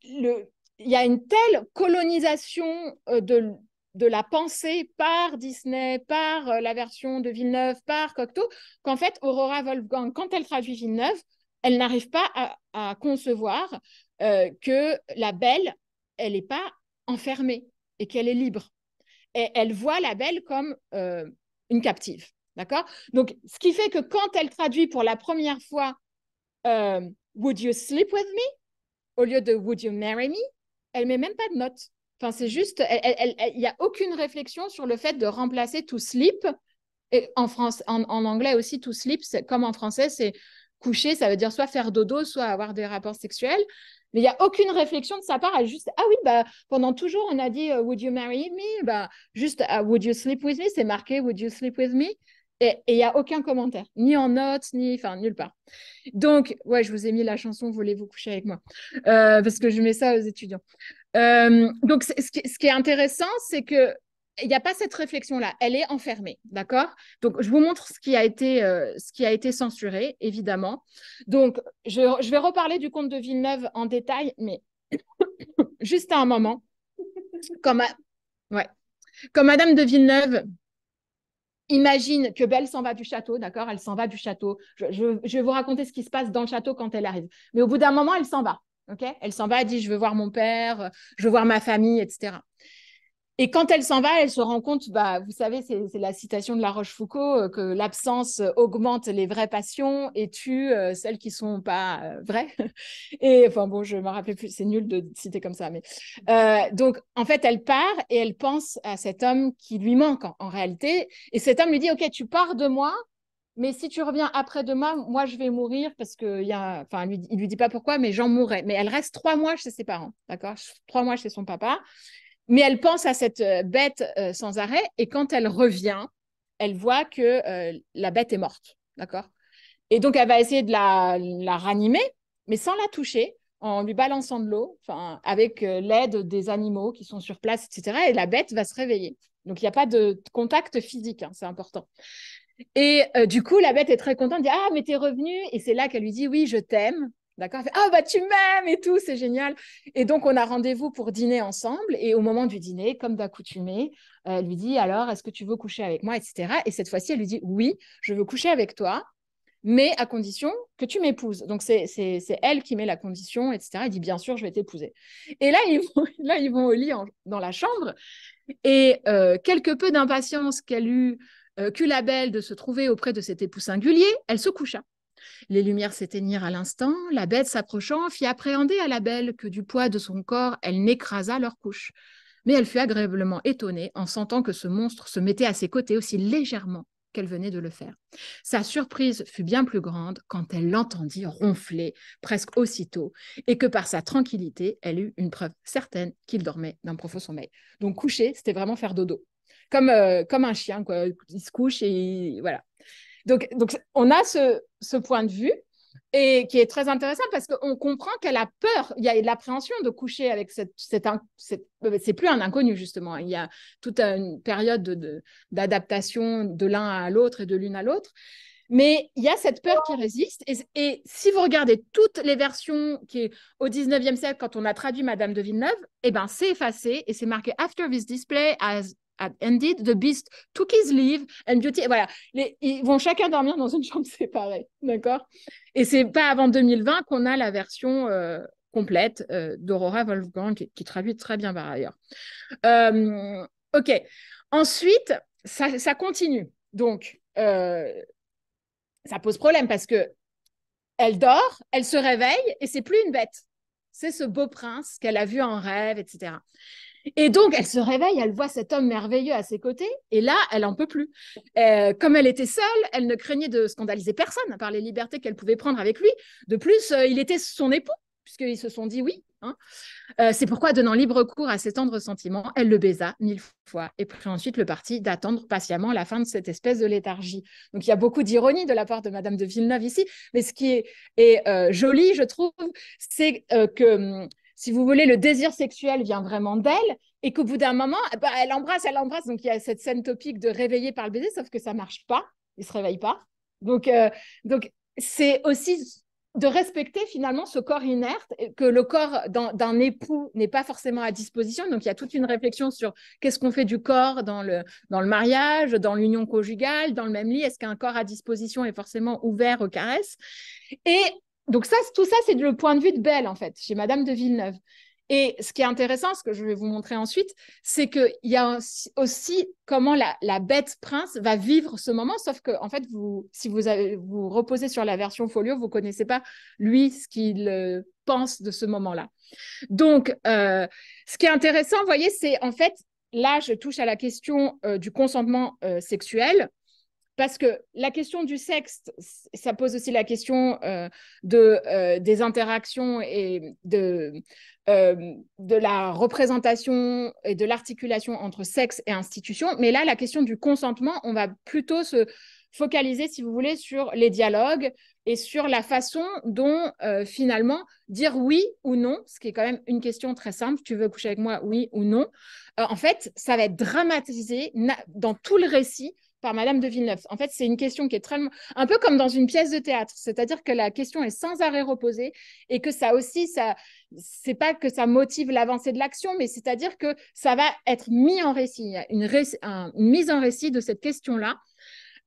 Speaker 1: il y a une telle colonisation euh, de, de la pensée par Disney, par euh, la version de Villeneuve, par Cocteau, qu'en fait, Aurora Wolfgang, quand elle traduit Villeneuve, elle n'arrive pas à, concevoir euh, que la belle, elle n'est pas enfermée et qu'elle est libre. Et elle voit la belle comme une captive. D'accord Donc, ce qui fait que quand elle traduit pour la première fois euh, would you sleep with me au lieu de Would you marry me Elle met même pas de note. Enfin, c'est juste, il n'y a aucune réflexion sur le fait de remplacer to sleep. en, en, anglais aussi, to sleep, comme en français, c'est coucher, ça veut dire soit faire dodo, soit avoir des rapports sexuels. Mais il n'y a aucune réflexion de sa part Elle juste ah oui bah pendant toujours on a dit euh, would you marry me bah juste ah, would you sleep with me c'est marqué would you sleep with me et il n'y a aucun commentaire, ni en notes, ni enfin nulle part. Donc, ouais, je vous ai mis la chanson Voulez-vous coucher avec moi euh, Parce que je mets ça aux étudiants. Euh, donc, ce qui, est intéressant, c'est que il n'y a pas cette réflexion-là. Elle est enfermée, d'accord Donc, je vous montre ce qui a été, euh, ce qui a été censuré, évidemment. Donc, je, vais reparler du conte de Villeneuve en détail, mais juste à un moment. Comme, ouais. Comme Madame de Villeneuve imagine que Belle s'en va du château, d'accord Elle s'en va du château. Je, vais vous raconter ce qui se passe dans le château quand elle arrive. Mais au bout d'un moment, elle s'en va. ok Elle s'en va, elle dit Je veux voir mon père, euh, je veux voir ma famille, etc. Et quand elle s'en va, elle se rend compte, bah, vous savez, c'est la citation de La Rochefoucauld, euh, que l'absence euh, augmente les vraies passions et tue euh, celles qui sont pas vraies. Et enfin bon, je me rappelais plus, c'est nul de citer comme ça, mais donc en fait, elle part et elle pense à cet homme qui lui manque en, réalité. Et cet homme lui dit, ok, tu pars de moi, mais si tu reviens après demain, moi je vais mourir parce que y a, enfin, lui, il lui dit pas pourquoi, mais j'en mourrai. Mais elle reste trois mois chez ses parents, d'accord Trois mois chez son papa. Mais elle pense à cette euh, bête euh, sans arrêt et quand elle revient, elle voit que euh, la bête est morte. D'accord Et donc, elle va essayer de la, ranimer, mais sans la toucher, en lui balançant de l'eau, avec l'aide des animaux qui sont sur place, etc. Et la bête va se réveiller. Donc, il n'y a pas de contact physique, hein, c'est important. Et du coup, la bête est très contente, dit Ah, mais t'es revenue Et c'est là qu'elle lui dit Oui, je t'aime. D'accord Ah, bah tu m'aimes et tout, c'est génial. Et donc, on a rendez-vous pour dîner ensemble. Et au moment du dîner, comme d'accoutumée, euh, elle lui dit Alors, est-ce que tu veux coucher avec moi etc. Et cette fois-ci, elle lui dit Oui, je veux coucher avec toi, mais à condition que tu m'épouses. Donc, c'est elle qui met la condition, etc. Elle dit Bien sûr, je vais t'épouser. Et là ils, vont, là, ils vont au lit dans la chambre. Et euh, quelque peu d'impatience qu'elle eut, euh, que qu'eut la belle de se trouver auprès de cet époux singulier, elle se coucha. Les lumières s'éteignirent à l'instant, la bête s'approchant fit appréhender à la belle que du poids de son corps elle n'écrasa leur couche. Mais elle fut agréablement étonnée en sentant que ce monstre se mettait à ses côtés aussi légèrement qu'elle venait de le faire. Sa surprise fut bien plus grande quand elle l'entendit ronfler presque aussitôt et que par sa tranquillité, elle eut une preuve certaine qu'il dormait d'un profond sommeil. Donc coucher, c'était vraiment faire dodo. Comme, euh, comme un chien, quoi. il se couche et voilà. Donc, on a ce, point de vue et qui est très intéressant parce qu'on comprend qu'elle a peur, il y a de l'appréhension de coucher avec cette, Ce n'est euh, c'est plus un inconnu justement, il y a toute une période d'adaptation de, l'un à l'autre et de l'une à l'autre. Mais il y a cette peur qui résiste. Et, si vous regardez toutes les versions qui au 19e siècle, quand on a traduit Madame de Villeneuve, eh ben, c'est effacé et c'est marqué After this display as. Indeed, the beast took his leave, and Beauty. Voilà, ils vont chacun dormir dans une chambre séparée, d'accord Et c'est pas avant 2020 qu'on a la version euh, complète euh, d'Aurora Wolfgang, qui, traduit très bien par ailleurs. Euh, ok, ensuite, ça, ça continue. Donc, ça pose problème parce que elle dort, elle se réveille, et c'est plus une bête. C'est ce beau prince qu'elle a vu en rêve, etc. Et donc, elle se réveille, elle voit cet homme merveilleux à ses côtés, et là, elle en peut plus. Euh, comme elle était seule, elle ne craignait de scandaliser personne par les libertés qu'elle pouvait prendre avec lui. De plus, euh, il était son époux, puisqu'ils se sont dit oui. Hein. Euh, c'est pourquoi, donnant libre cours à ses tendres sentiments, elle le baisa mille fois et prit ensuite le parti d'attendre patiemment la fin de cette espèce de léthargie. Donc, il y a beaucoup d'ironie de la part de Madame de Villeneuve ici, mais ce qui est joli, je trouve, c'est que hum, si vous voulez, le désir sexuel vient vraiment d'elle et qu'au bout d'un moment, eh ben, elle embrasse, elle embrasse. Donc il y a cette scène topique de réveiller par le baiser, sauf que ça marche pas, il se réveille pas. Donc euh, donc c'est aussi de respecter finalement ce corps inerte, que le corps d'un époux n'est pas forcément à disposition. Donc il y a toute une réflexion sur qu'est-ce qu'on fait du corps dans le, dans le mariage, dans l'union conjugale, dans le même lit. Est-ce qu'un corps à disposition est forcément ouvert aux caresses Et donc ça, tout ça, c'est le point de vue de Belle, en fait, chez Madame de Villeneuve. Et ce qui est intéressant, ce que je vais vous montrer ensuite, c'est qu'il y a aussi comment la, bête prince va vivre ce moment, sauf que, en fait, vous, si vous vous reposez sur la version folio, vous ne connaissez pas, lui, ce qu'il euh, pense de ce moment-là. Donc, euh, ce qui est intéressant, vous voyez, c'est en fait, là, je touche à la question euh, du consentement sexuel parce que la question du sexe, ça pose aussi la question euh, de, euh, des interactions et euh, de, la représentation et de l'articulation entre sexe et institution. Mais là, la question du consentement, on va plutôt se focaliser, si vous voulez, sur les dialogues et sur la façon dont finalement dire oui ou non, ce qui est quand même une question très simple, tu veux coucher avec moi, oui ou non, en fait, ça va être dramatisé dans tout le récit par Madame de Villeneuve. En fait, c'est une question qui est très, un peu comme dans une pièce de théâtre, c'est-à-dire que la question est sans arrêt reposée et que ça aussi, ça, c'est pas que ça motive l'avancée de l'action, mais c'est-à-dire que ça va être mis en récit, Il y a une, mise en récit de cette question-là,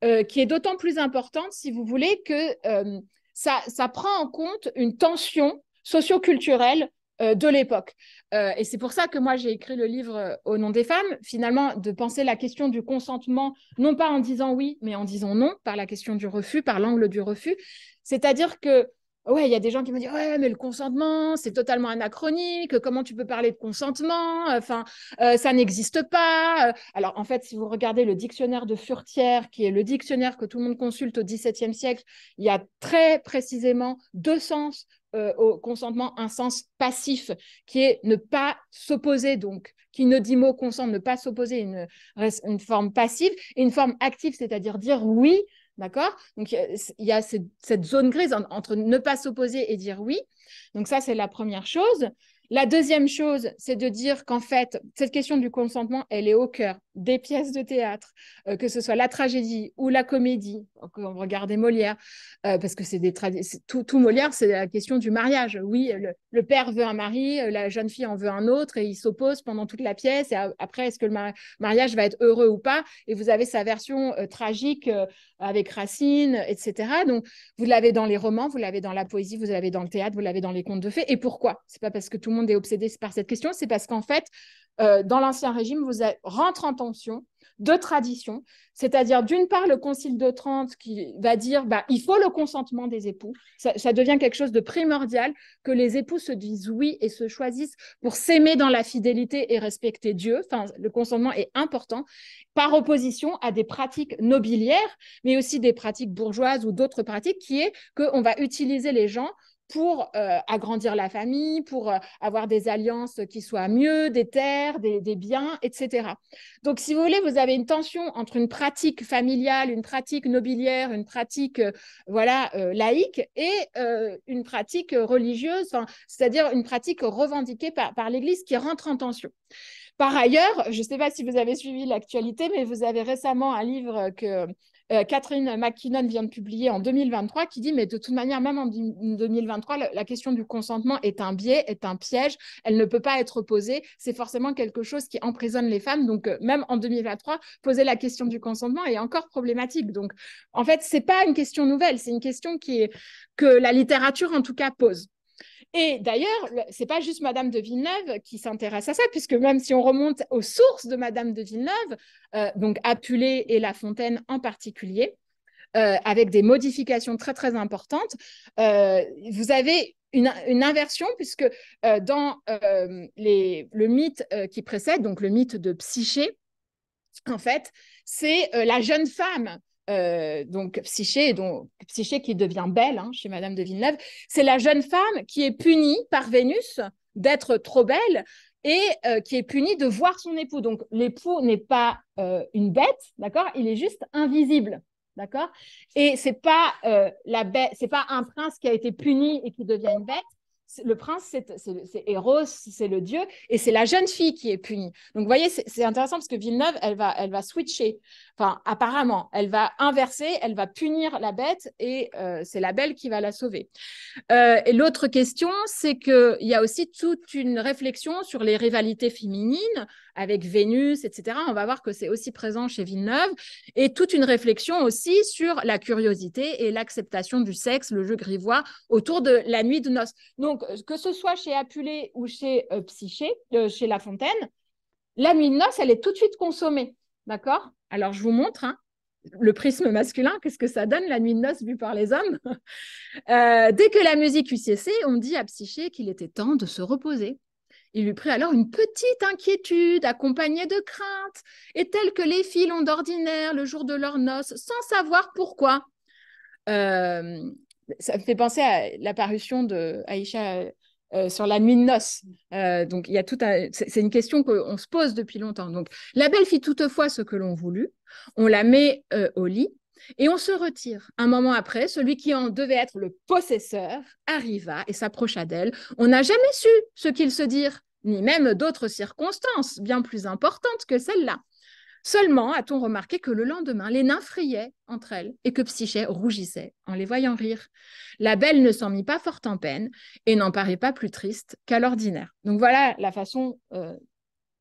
Speaker 1: euh, qui est d'autant plus importante, si vous voulez, que euh, ça, ça prend en compte une tension socioculturelle euh, de l'époque. Euh, et c'est pour ça que moi, j'ai écrit le livre euh, Au nom des femmes, finalement, de penser la question du consentement, non pas en disant oui, mais en disant non, par la question du refus, par l'angle du refus. C'est-à-dire que, ouais, il y a des gens qui me disent, ouais, mais le consentement, c'est totalement anachronique, comment tu peux parler de consentement Enfin, ça n'existe pas. Alors, en fait, si vous regardez le dictionnaire de Furtière, qui est le dictionnaire que tout le monde consulte au XVIIe siècle, il y a très précisément deux sens euh, au consentement un sens passif, qui est ne pas s'opposer, donc, qui ne dit mot consent, ne pas s'opposer, une, forme passive, et une forme active, c'est-à-dire dire oui, d'accord Donc, il y, a cette, zone grise entre ne pas s'opposer et dire oui. Donc, ça, c'est la première chose. La deuxième chose, c'est de dire qu'en fait, cette question du consentement, elle est au cœur des pièces de théâtre, euh, que ce soit la tragédie ou la comédie, quand regarde Molière, euh, parce que c'est des tout, Molière, c'est la question du mariage. Oui, le, père veut un mari, euh, la jeune fille en veut un autre, et ils s'opposent pendant toute la pièce. Et après, est-ce que le mariage va être heureux ou pas Et vous avez sa version tragique avec Racine, etc. Donc, vous l'avez dans les romans, vous l'avez dans la poésie, vous l'avez dans le théâtre, vous l'avez dans les contes de fées. Et pourquoi C'est pas parce que tout monde est obsédé par cette question, c'est parce qu'en fait, euh, dans l'Ancien Régime, vous rentrez en tension de tradition, c'est-à-dire d'une part le Concile de Trente qui va dire bah, il faut le consentement des époux, ça, ça, devient quelque chose de primordial, que les époux se disent oui et se choisissent pour s'aimer dans la fidélité et respecter Dieu, enfin, le consentement est important, par opposition à des pratiques nobiliaires, mais aussi des pratiques bourgeoises ou d'autres pratiques, qui est qu'on va utiliser les gens pour euh, agrandir la famille, pour euh, avoir des alliances qui soient mieux, des terres, des, biens, etc. Donc, si vous voulez, vous avez une tension entre une pratique familiale, une pratique nobiliaire, une pratique euh, voilà laïque et une pratique religieuse, c'est-à-dire une pratique revendiquée par l'Église qui rentre en tension. Par ailleurs, je ne sais pas si vous avez suivi l'actualité, mais vous avez récemment un livre que euh, Catherine McKinnon vient de publier en 2023, qui dit, mais de toute manière, même en 2023, la, question du consentement est un biais, est un piège, elle ne peut pas être posée, c'est forcément quelque chose qui emprisonne les femmes. Donc, euh, même en 2023, poser la question du consentement est encore problématique. Donc, en fait, c'est pas une question nouvelle, c'est une question qui que la littérature, en tout cas, pose. Et d'ailleurs, c'est pas juste Madame de Villeneuve qui s'intéresse à ça, puisque même si on remonte aux sources de Madame de Villeneuve, euh, donc Apulé et La Fontaine en particulier, euh, avec des modifications très très importantes, euh, vous avez une, inversion puisque dans les, le mythe qui précède, donc le mythe de Psyché, en fait, c'est la jeune femme euh, donc Psyché, donc Psyché qui devient belle hein, chez Madame de Villeneuve, c'est la jeune femme qui est punie par Vénus d'être trop belle et euh, qui est punie de voir son époux. Donc l'époux n'est pas euh, une bête, d'accord Il est juste invisible, d'accord Et c'est pas la bête, c'est pas un prince qui a été puni et qui devient une bête, le prince, c'est Eros, c'est le dieu, et c'est la jeune fille qui est punie. Donc, vous voyez, c'est intéressant parce que Villeneuve, elle va, elle va switcher. Enfin, apparemment, elle va inverser, elle va punir la bête, et euh, c'est la belle qui va la sauver. Euh, et l'autre question, c'est qu'il y a aussi toute une réflexion sur les rivalités féminines avec Vénus, etc. On va voir que c'est aussi présent chez Villeneuve, et toute une réflexion aussi sur la curiosité et l'acceptation du sexe, le jeu grivois autour de la nuit de noces. Donc, que ce soit chez Apulé ou chez euh, Psyché, euh, chez La Fontaine, la nuit de noces, elle est tout de suite consommée. D'accord Alors, je vous montre hein, le prisme masculin, qu'est-ce que ça donne la nuit de noces vue par les hommes euh, Dès que la musique eut cessé, on dit à Psyché qu'il était temps de se reposer. Il lui prit alors une petite inquiétude, accompagnée de crainte, et telle que les filles l'ont d'ordinaire le jour de leurs noces, sans savoir pourquoi ça me fait penser à l'apparition de Aïcha euh, euh, sur la nuit de noces. Euh, donc, il y a tout c'est une question qu'on se pose depuis longtemps. Donc, la belle fit toutefois ce que l'on voulut. On la met au lit et on se retire. Un moment après, celui qui en devait être le possesseur arriva et s'approcha d'elle. On n'a jamais su ce qu'il se dirent, ni même d'autres circonstances bien plus importantes que celle-là. Seulement, a-t-on remarqué que le lendemain, les nains riaient entre elles et que Psyché rougissait en les voyant rire. La belle ne s'en mit pas fort en peine et n'en paraît pas plus triste qu'à l'ordinaire. Donc voilà la façon euh,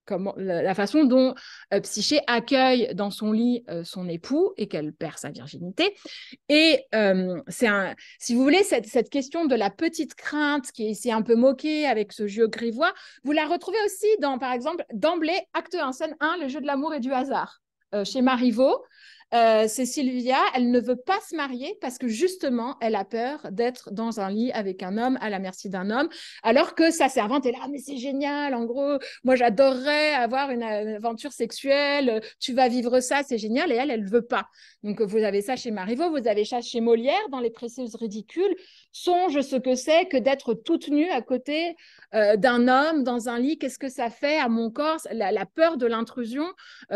Speaker 1: la, façon dont euh, Psyché accueille dans son lit euh, son époux et qu'elle perd sa virginité. Et euh, c'est un, si vous voulez, cette, cette, question de la petite crainte qui est ici un peu moquée avec ce jeu grivois, vous la retrouvez aussi dans, par exemple, d'emblée, acte 1, scène 1, le jeu de l'amour et du hasard, chez Marivaux. Euh, c'est Sylvia, elle ne veut pas se marier parce que justement, elle a peur d'être dans un lit avec un homme, à la merci d'un homme, alors que sa servante est là, mais c'est génial, en gros, moi j'adorerais avoir une, euh, aventure sexuelle, tu vas vivre ça, c'est génial, et elle, elle ne veut pas. Donc vous avez ça chez Marivaux, vous avez ça chez Molière dans Les Précieuses Ridicules, songe ce que c'est que d'être toute nue à côté euh, d'un homme dans un lit, qu'est-ce que ça fait à mon corps, la, peur de l'intrusion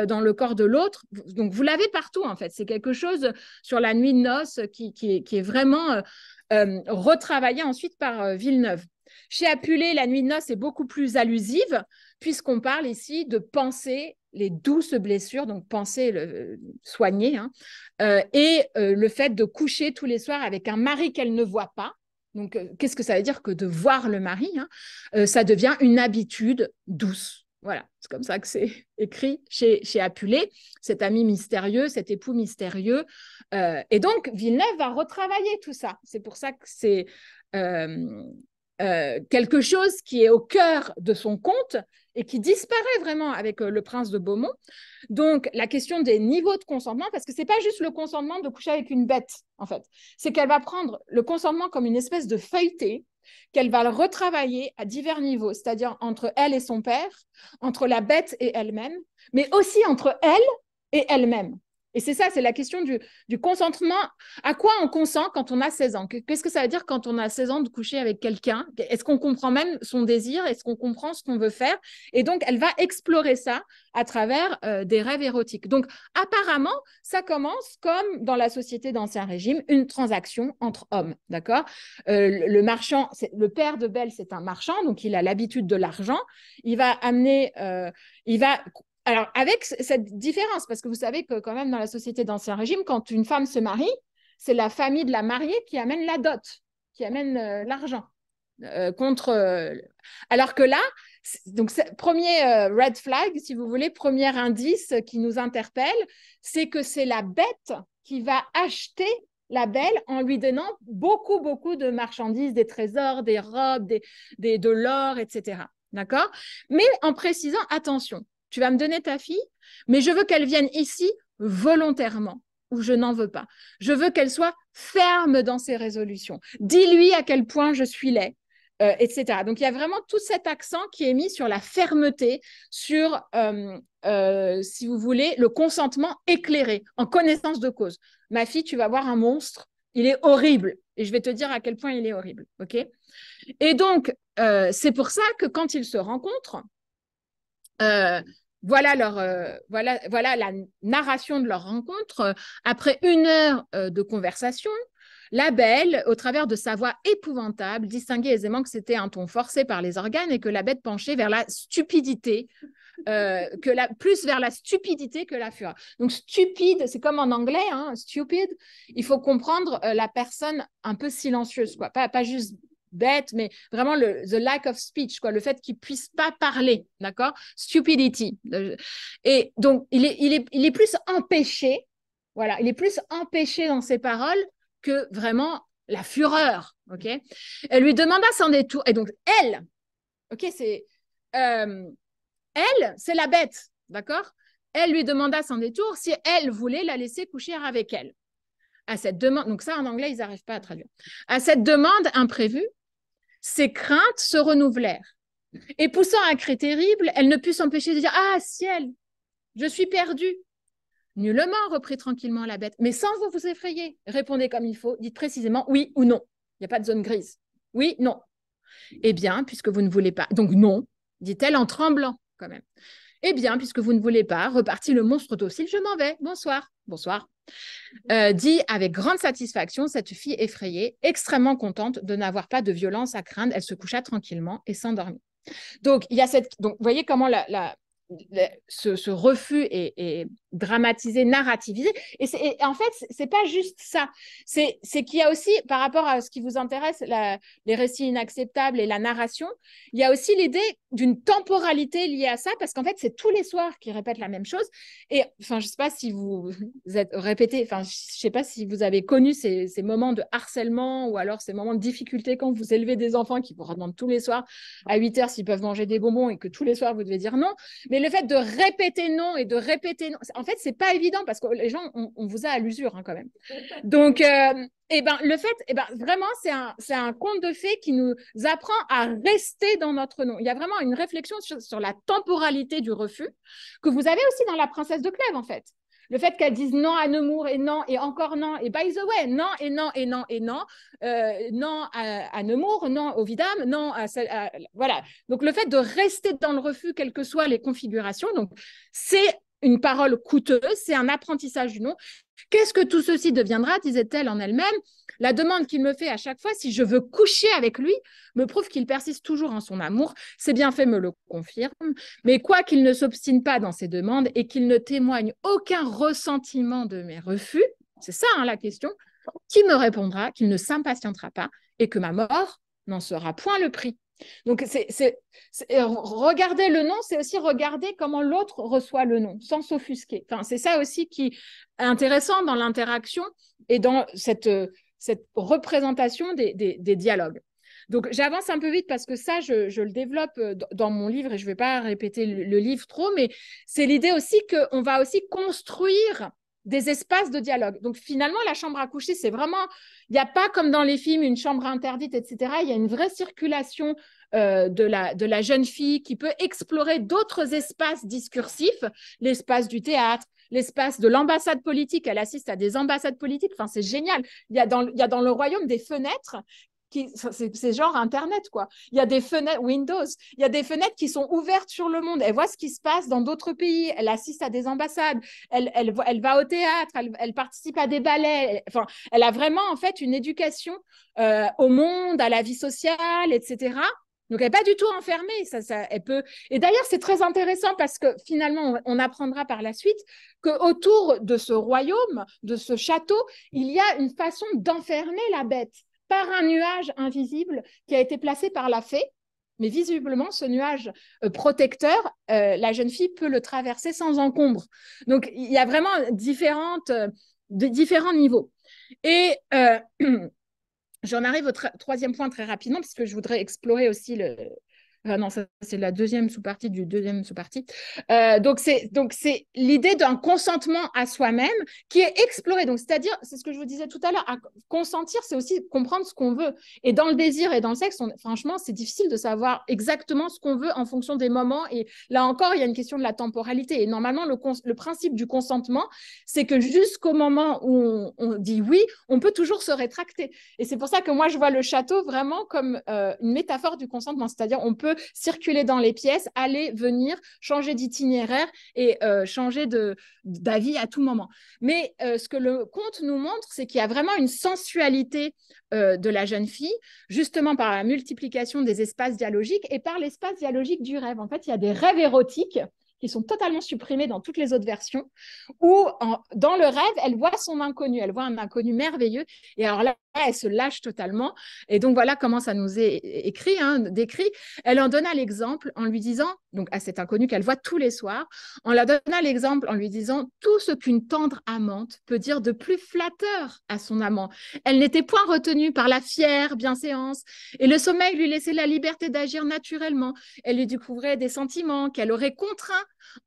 Speaker 1: dans le corps de l'autre. Donc vous l'avez partout en fait. C'est quelque chose euh, sur la nuit de noces euh, qui, est vraiment euh, retravaillé ensuite par Villeneuve. Chez Apulé, la nuit de noces est beaucoup plus allusive, puisqu'on parle ici de penser les douces blessures, donc penser, le, soigner, hein, et le fait de coucher tous les soirs avec un mari qu'elle ne voit pas. Donc, qu'est-ce que ça veut dire que de voir le mari hein, Ça devient une habitude douce. Voilà, c'est comme ça que c'est écrit chez, chez Apulé, cet ami mystérieux, cet époux mystérieux. Euh, et donc, Villeneuve va retravailler tout ça. C'est pour ça que c'est euh, euh, quelque chose qui est au cœur de son conte et qui disparaît vraiment avec le prince de Beaumont. Donc, la question des niveaux de consentement, parce que ce n'est pas juste le consentement de coucher avec une bête, en fait. C'est qu'elle va prendre le consentement comme une espèce de feuilleté qu'elle va le retravailler à divers niveaux, c'est-à-dire entre elle et son père, entre la bête et elle-même, mais aussi entre elle et elle-même. Et c'est ça, c'est la question du, consentement. À quoi on consent quand on a 16 ans Qu'est-ce que ça veut dire quand on a 16 ans de coucher avec quelqu'un Est-ce qu'on comprend même son désir Est-ce qu'on comprend ce qu'on veut faire Et donc, elle va explorer ça à travers euh, des rêves érotiques. Donc, apparemment, ça commence comme dans la société d'Ancien Régime, une transaction entre hommes, d'accord euh, Le marchand, le père de Belle, c'est un marchand, donc il a l'habitude de l'argent. Il va amener, euh, il va alors, avec cette différence, parce que vous savez que quand même dans la société d'Ancien Régime, quand une femme se marie, c'est la famille de la mariée qui amène la dot, qui amène euh, l'argent. Euh, contre. Euh, alors que là, donc premier red flag, si vous voulez, premier indice qui nous interpelle, c'est que c'est la bête qui va acheter la belle en lui donnant beaucoup, beaucoup de marchandises, des trésors, des robes, des, de l'or, etc. D'accord Mais en précisant, attention, tu vas me donner ta fille, mais je veux qu'elle vienne ici volontairement ou je n'en veux pas. Je veux qu'elle soit ferme dans ses résolutions. Dis-lui à quel point je suis laid. Euh, etc. Donc il y a vraiment tout cet accent qui est mis sur la fermeté, sur, euh, euh, si vous voulez, le consentement éclairé, en connaissance de cause. Ma fille, tu vas voir un monstre, il est horrible, et je vais te dire à quel point il est horrible, ok Et donc c'est pour ça que quand ils se rencontrent, euh, voilà, leur, euh, voilà, voilà la narration de leur rencontre. Euh, après une heure de conversation, la belle, au travers de sa voix épouvantable, distinguait aisément que c'était un ton forcé par les organes et que la bête penchait vers la stupidité, que la, plus vers la stupidité que la fureur. Donc stupide, c'est comme en anglais, hein, stupide. Il faut comprendre la personne un peu silencieuse, quoi, pas, pas juste bête, mais vraiment le lack of speech, quoi, le fait qu'il puisse pas parler, d'accord Stupidity. Et donc, il est, il, est, plus empêché, voilà, il est plus empêché dans ses paroles que vraiment la fureur, ok Elle lui demanda sans détour, et donc elle, ok, c'est... Euh, elle, c'est la bête, d'accord Elle lui demanda sans détour si elle voulait la laisser coucher avec elle. À cette demande, donc ça en anglais, ils n'arrivent pas à traduire. À cette demande imprévue, ses craintes se renouvelèrent. Et poussant un cri terrible, elle ne put s'empêcher de dire Ah, ciel, je suis perdue. Nullement, reprit tranquillement la bête, mais sans vous effrayer. Répondez comme il faut, dites précisément oui ou non. Il n'y a pas de zone grise. Oui, non. Eh bien, puisque vous ne voulez pas. Donc, non, dit-elle en tremblant quand même. Eh bien, puisque vous ne voulez pas, repartit le monstre docile, je m'en vais. Bonsoir. Bonsoir. Euh, dit avec grande satisfaction cette fille effrayée, extrêmement contente de n'avoir pas de violence à craindre. Elle se coucha tranquillement et s'endormit. Donc, il y a cette. Donc, vous voyez comment la, ce, refus est, est, dramatisé, narrativisé. Et, en fait, c'est pas juste ça. C'est qu'il y a aussi, par rapport à ce qui vous intéresse, les récits inacceptables et la narration, il y a aussi l'idée d'une temporalité liée à ça, parce qu'en fait, c'est tous les soirs qu'ils répètent la même chose. Et enfin, je sais pas si vous, répétez êtes répété, enfin, je sais pas si vous avez connu ces, ces, moments de harcèlement ou alors ces moments de difficulté quand vous élevez des enfants qui vous redemandent tous les soirs à 8 heures s'ils peuvent manger des bonbons et que tous les soirs vous devez dire non. Mais le fait de répéter non et de répéter non, en fait, c'est pas évident parce que les gens, on, vous a à l'usure hein, quand même. Donc, euh, eh ben, le fait, et eh ben, vraiment, c'est un, c'est un conte de fées qui nous apprend à rester dans notre nom. Il y a vraiment une réflexion sur, la temporalité du refus que vous avez aussi dans La Princesse de Clèves, en fait. Le fait qu'elle dise non à Nemours et non et encore non et by the way, non et non et non et non, euh, non à, Nemours, non au Vidame, non à, à, Voilà. Donc le fait de rester dans le refus, quelles que soient les configurations, donc c'est une parole coûteuse, c'est un apprentissage du nom. Qu'est-ce que tout ceci deviendra, disait-elle en elle-même. La demande qu'il me fait à chaque fois, si je veux coucher avec lui, me prouve qu'il persiste toujours en son amour. Ses bienfaits me le confirment. Mais quoi qu'il ne s'obstine pas dans ses demandes et qu'il ne témoigne aucun ressentiment de mes refus, c'est ça hein, la question, qui me répondra qu'il ne s'impatientera pas et que ma mort n'en sera point le prix. Donc, c'est, euh, regarder le nom, c'est aussi regarder comment l'autre reçoit le nom, sans s'offusquer. Enfin, c'est ça aussi qui est intéressant dans l'interaction et dans cette, euh, cette représentation des, des, dialogues. Donc, j'avance un peu vite parce que ça, je, je, le développe euh, dans mon livre et je ne vais pas répéter le, le livre trop, mais c'est l'idée aussi qu'on va aussi construire des espaces de dialogue. Donc finalement, la chambre à coucher, c'est vraiment, il n'y a pas comme dans les films une chambre interdite, etc. Il y a une vraie circulation euh, de, la, de la jeune fille qui peut explorer d'autres espaces discursifs, l'espace du théâtre, l'espace de l'ambassade politique, elle assiste à des ambassades politiques, enfin c'est génial. Il y, a dans, il y a dans le royaume des fenêtres c'est genre Internet, quoi. Il y a des fenêtres, Windows, il y a des fenêtres qui sont ouvertes sur le monde. Elle voit ce qui se passe dans d'autres pays, elle assiste à des ambassades, elle, elle va au théâtre, elle, participe à des ballets. Enfin, elle a vraiment, en fait, une éducation euh, au monde, à la vie sociale, etc. Donc, elle n'est pas du tout enfermée. Ça, elle peut... Et d'ailleurs, c'est très intéressant parce que finalement, on, on apprendra par la suite qu'autour de ce royaume, de ce château, il y a une façon d'enfermer la bête par un nuage invisible qui a été placé par la fée. Mais visiblement, ce nuage euh, protecteur, euh, la jeune fille peut le traverser sans encombre. Donc, il y a vraiment différentes, euh, de, différents niveaux. Et j'en arrive au troisième point très rapidement, puisque je voudrais explorer aussi le, ah non, ça c'est la deuxième sous-partie du deuxième sous-partie. Euh, donc c'est donc c'est l'idée d'un consentement à soi-même qui est exploré. Donc c'est-à-dire, c'est ce que je vous disais tout à l'heure, consentir, c'est aussi comprendre ce qu'on veut. Et dans le désir et dans le sexe, franchement, c'est difficile de savoir exactement ce qu'on veut en fonction des moments. Et là encore, il y a une question de la temporalité. Et normalement, le, principe du consentement, c'est que jusqu'au moment où on, dit oui, on peut toujours se rétracter. Et c'est pour ça que moi, je vois le château vraiment comme euh, une métaphore du consentement. C'est-à-dire, on peut circuler dans les pièces, aller, venir, changer d'itinéraire et euh, changer d'avis à tout moment. Mais euh, ce que le conte nous montre, c'est qu'il y a vraiment une sensualité euh, de la jeune fille, justement par la multiplication des espaces dialogiques et par l'espace dialogique du rêve. En fait, il y a des rêves érotiques qui sont totalement supprimés dans toutes les autres versions, où dans le rêve, elle voit son inconnu, elle voit un inconnu merveilleux. Et alors là, elle se lâche totalement. Et donc voilà comment ça nous est écrit, hein, décrit. Elle en donna l'exemple en lui disant, donc à cet inconnu qu'elle voit tous les soirs, on la donna l'exemple en lui disant tout ce qu'une tendre amante peut dire de plus flatteur à son amant. Elle n'était point retenue par la fière bienséance et le sommeil lui laissait la liberté d'agir naturellement. Elle lui découvrait des sentiments qu'elle aurait contraints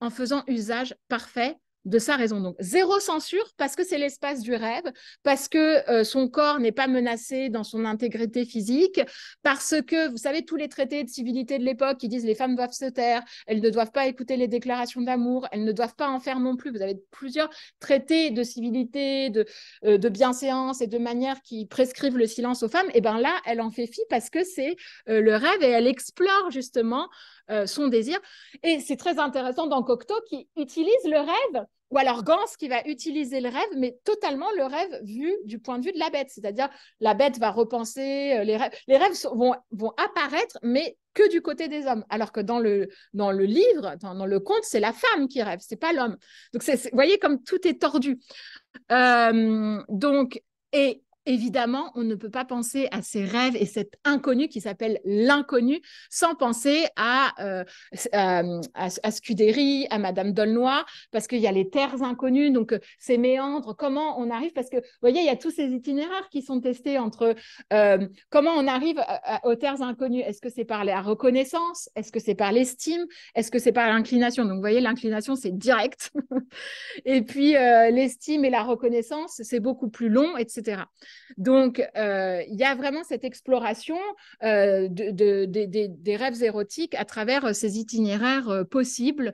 Speaker 1: en faisant usage parfait de sa raison. Donc, zéro censure parce que c'est l'espace du rêve, parce que euh, son corps n'est pas menacé dans son intégrité physique, parce que, vous savez, tous les traités de civilité de l'époque qui disent les femmes doivent se taire, elles ne doivent pas écouter les déclarations d'amour, elles ne doivent pas en faire non plus. Vous avez plusieurs traités de civilité, de, euh, de bienséance et de manière qui prescrivent le silence aux femmes. Et bien là, elle en fait fi parce que c'est euh, le rêve et elle explore justement euh, son désir. Et c'est très intéressant dans Cocteau qui utilise le rêve, ou alors Gans qui va utiliser le rêve, mais totalement le rêve vu du point de vue de la bête. C'est-à-dire, la bête va repenser euh, les rêves. Les rêves vont, vont apparaître, mais que du côté des hommes. Alors que dans le, dans le livre, dans, le conte, c'est la femme qui rêve, c'est pas l'homme. Donc, vous voyez comme tout est tordu. Euh, donc, et évidemment, on ne peut pas penser à ces rêves et cet inconnu qui s'appelle l'inconnu sans penser à, euh, à, Scudéry, à Madame Dolnoy, parce qu'il y a les terres inconnues, donc euh, ces méandres, comment on arrive, parce que vous voyez, il y a tous ces itinéraires qui sont testés entre euh, comment on arrive aux terres inconnues. Est-ce que c'est par la reconnaissance Est-ce que c'est par l'estime Est-ce que c'est par l'inclination Donc vous voyez, l'inclination, c'est direct. et puis l'estime et la reconnaissance, c'est beaucoup plus long, etc. Donc, euh, il y a vraiment cette exploration euh, des rêves érotiques à travers euh, ces itinéraires possibles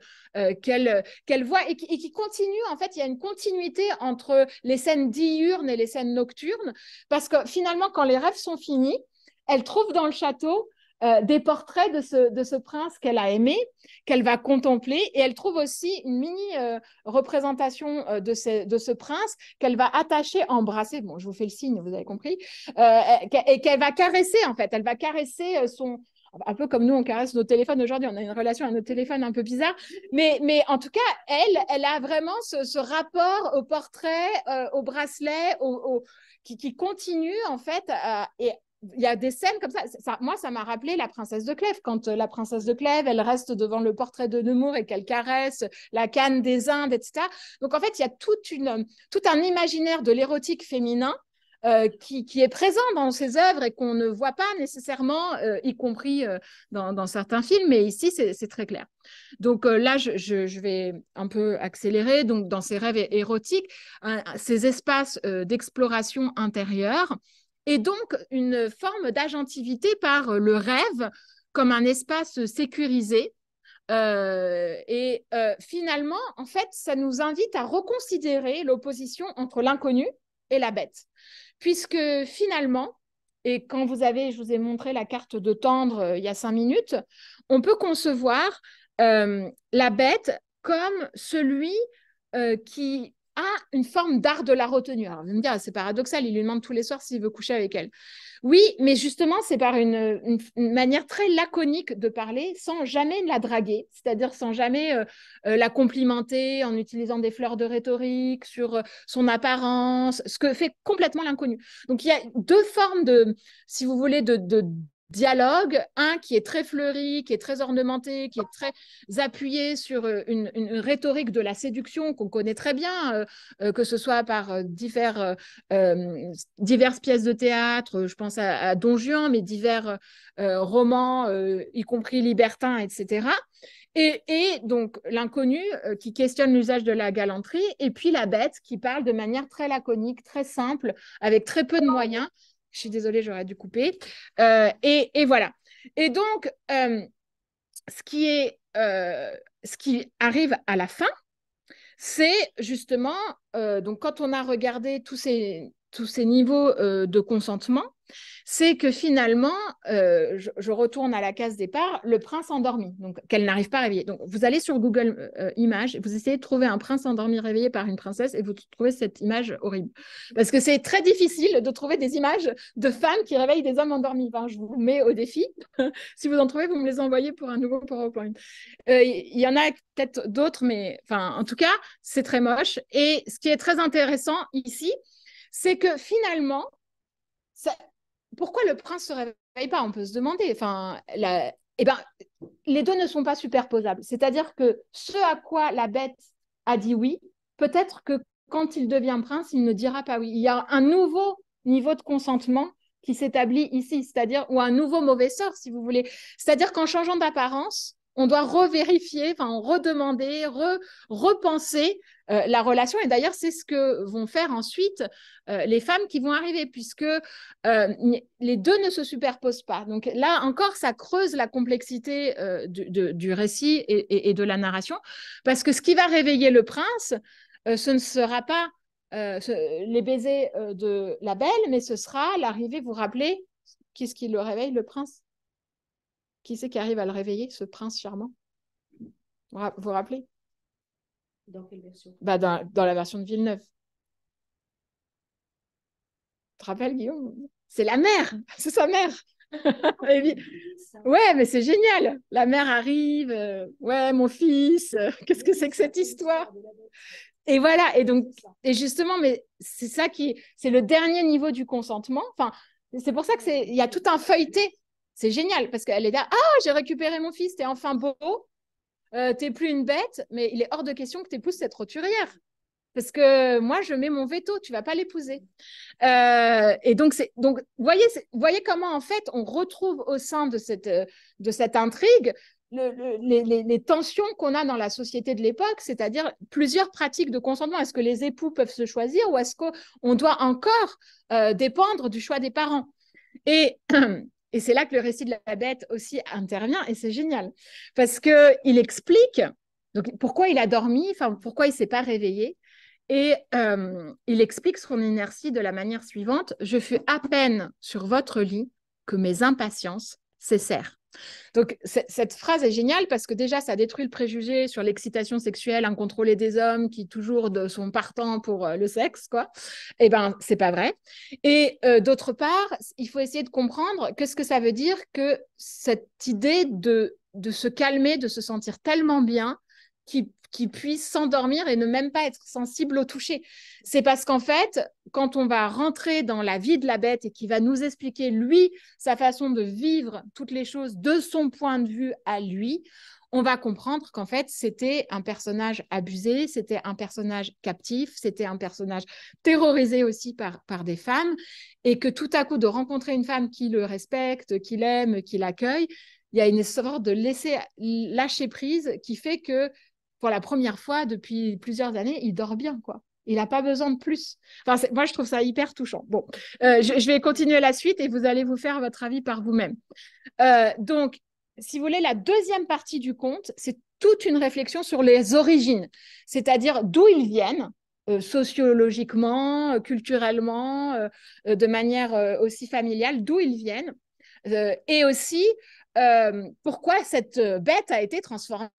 Speaker 1: qu'elle voit et qui, et qui continue. En fait, il y a une continuité entre les scènes diurnes et les scènes nocturnes parce que finalement, quand les rêves sont finis, elle trouve dans le château euh, des portraits de ce, de ce prince qu'elle a aimé, qu'elle va contempler, et elle trouve aussi une mini euh, représentation euh, de, ce, de ce prince qu'elle va attacher, embrasser, bon, je vous fais le signe, vous avez compris, et qu'elle va caresser, en fait, elle va caresser son, un peu comme nous, on caresse nos téléphones aujourd'hui, on a une relation à nos téléphones un peu bizarre, mais, mais en tout cas, elle, elle a vraiment ce, rapport au portrait, au bracelet, au, qui, continue en fait, et il y a des scènes comme ça. moi, ça m'a rappelé la princesse de Clèves. Quand euh, la princesse de Clèves, elle reste devant le portrait de Nemours et qu'elle caresse la canne des Indes, etc. Donc, en fait, il y a toute tout un imaginaire de l'érotique féminin euh, qui, est présent dans ses œuvres et qu'on ne voit pas nécessairement, euh, y compris dans, certains films, mais ici, c'est très clair. Donc là, je, vais un peu accélérer. Donc, dans ses rêves érotiques, ces espaces d'exploration intérieure, et donc une forme d'agentivité par euh, le rêve comme un espace sécurisé. Euh, et euh, finalement, en fait, ça nous invite à reconsidérer l'opposition entre l'inconnu et la bête. Puisque finalement, et quand vous avez, je vous ai montré la carte de tendre il y a cinq minutes, on peut concevoir la bête comme celui qui a une forme d'art de la retenue. Alors, vous me dire, c'est paradoxal, il lui demande tous les soirs s'il veut coucher avec elle. Oui, mais justement, c'est par une, manière très laconique de parler, sans jamais la draguer, c'est-à-dire sans jamais euh, euh, la complimenter en utilisant des fleurs de rhétorique sur euh, son apparence, ce que fait complètement l'inconnu. Donc, il y a deux formes de, si vous voulez, de dialogue, un qui est très fleuri, qui est très ornementé, qui est très appuyé sur euh, une, rhétorique de la séduction qu'on connaît très bien, euh, euh, que ce soit par diverses pièces de théâtre, je pense à, Don Juan, mais divers romans, y compris Libertin, etc. et donc l'inconnu qui questionne l'usage de la galanterie, et puis la bête qui parle de manière très laconique, très simple, avec très peu de moyens, je suis désolée, j'aurais dû couper. Euh, et, voilà. Et donc, euh, ce, qui est, euh, ce qui arrive à la fin, c'est justement, donc quand on a regardé tous ces tous ces niveaux euh, de consentement, c'est que finalement, euh, je, retourne à la case départ, le prince endormi, donc qu'elle n'arrive pas à réveiller. Donc vous allez sur Google euh, Images, vous essayez de trouver un prince endormi réveillé par une princesse et vous trouvez cette image horrible. Parce que c'est très difficile de trouver des images de femmes qui réveillent des hommes endormis. Enfin, je vous mets au défi. si vous en trouvez, vous me les envoyez pour un nouveau PowerPoint. Il y, y, en a peut-être d'autres, mais enfin, en tout cas, c'est très moche. Et ce qui est très intéressant ici, c'est que finalement, pourquoi le prince ne se réveille pas On peut se demander. Enfin, eh ben, les deux ne sont pas superposables. C'est-à-dire que ce à quoi la bête a dit oui, peut-être que quand il devient prince, il ne dira pas oui. Il y a un nouveau niveau de consentement qui s'établit ici, c'est-à-dire, ou un nouveau mauvais sort, si vous voulez. C'est-à-dire qu'en changeant d'apparence, on doit revérifier, enfin, redemander, repenser euh, la relation. Et d'ailleurs, c'est ce que vont faire ensuite euh, les femmes qui vont arriver, puisque euh, les deux ne se superposent pas. Donc là encore, ça creuse la complexité du, récit et, de la narration, parce que ce qui va réveiller le prince, ce ne sera pas les baisers de la belle, mais ce sera l'arrivée, vous, vous rappelez, qu'est-ce qui le réveille, le prince qui c'est qui arrive à le réveiller, ce prince charmant Vous vous rappelez Dans quelle version bah, dans, la version de Villeneuve. Tu te rappelles, Guillaume C'est la mère C'est sa mère Ouais, mais c'est génial La mère arrive, euh, ouais, mon fils, euh, qu'est-ce que c'est que cette histoire et voilà, et donc, et justement, mais c'est ça qui, c'est le dernier niveau du consentement. Enfin, c'est pour ça que c'est, il y a tout un feuilleté c'est génial parce qu'elle est là, ah, j'ai récupéré mon fils, t'es enfin beau, euh, t'es plus une bête, mais il est hors de question que t'épouses cette roturière. Parce que moi, je mets mon veto, tu vas pas l'épouser. Euh, et donc, donc voyez, voyez comment, en fait, on retrouve au sein de cette, de cette intrigue les, tensions qu'on a dans la société de l'époque, c'est-à-dire plusieurs pratiques de consentement. Est-ce que les époux peuvent se choisir ou est-ce qu'on doit encore euh, dépendre du choix des parents Et Et c'est là que le récit de la bête aussi intervient, et c'est génial, parce qu'il explique donc, pourquoi il a dormi, enfin, pourquoi il ne s'est pas réveillé, et euh, il explique son inertie de la manière suivante Je fus à peine sur votre lit que mes impatiences cessèrent. Donc cette phrase est géniale parce que déjà, ça détruit le préjugé sur l'excitation sexuelle incontrôlée des hommes qui toujours sont partants pour euh, le sexe, quoi. Eh ben, c'est pas vrai. Et euh, d'autre part, il faut essayer de comprendre qu'est-ce que ça veut dire que cette idée de, de se calmer, de se sentir tellement bien, qui qui puisse s'endormir et ne même pas être sensible au toucher. C'est parce qu'en fait, quand on va rentrer dans la vie de la bête et qu'il va nous expliquer, lui, sa façon de vivre toutes les choses de son point de vue à lui, on va comprendre qu'en fait, c'était un personnage abusé, c'était un personnage captif, c'était un personnage terrorisé aussi par, par des femmes, et que tout à coup, de rencontrer une femme qui le respecte, qui l'aime, qui l'accueille, il y a une sorte de laisser lâcher prise qui fait que pour la première fois depuis plusieurs années, il dort bien, quoi. Il n'a pas besoin de plus. Enfin, moi, je trouve ça hyper touchant. Bon, euh, je, vais continuer la suite et vous allez vous faire votre avis par vous-même. Euh, donc, si vous voulez, la deuxième partie du conte, c'est toute une réflexion sur les origines, c'est-à-dire d'où ils viennent, euh, sociologiquement, culturellement, de manière aussi familiale, d'où ils viennent, et aussi euh, pourquoi cette euh, bête a été transformée,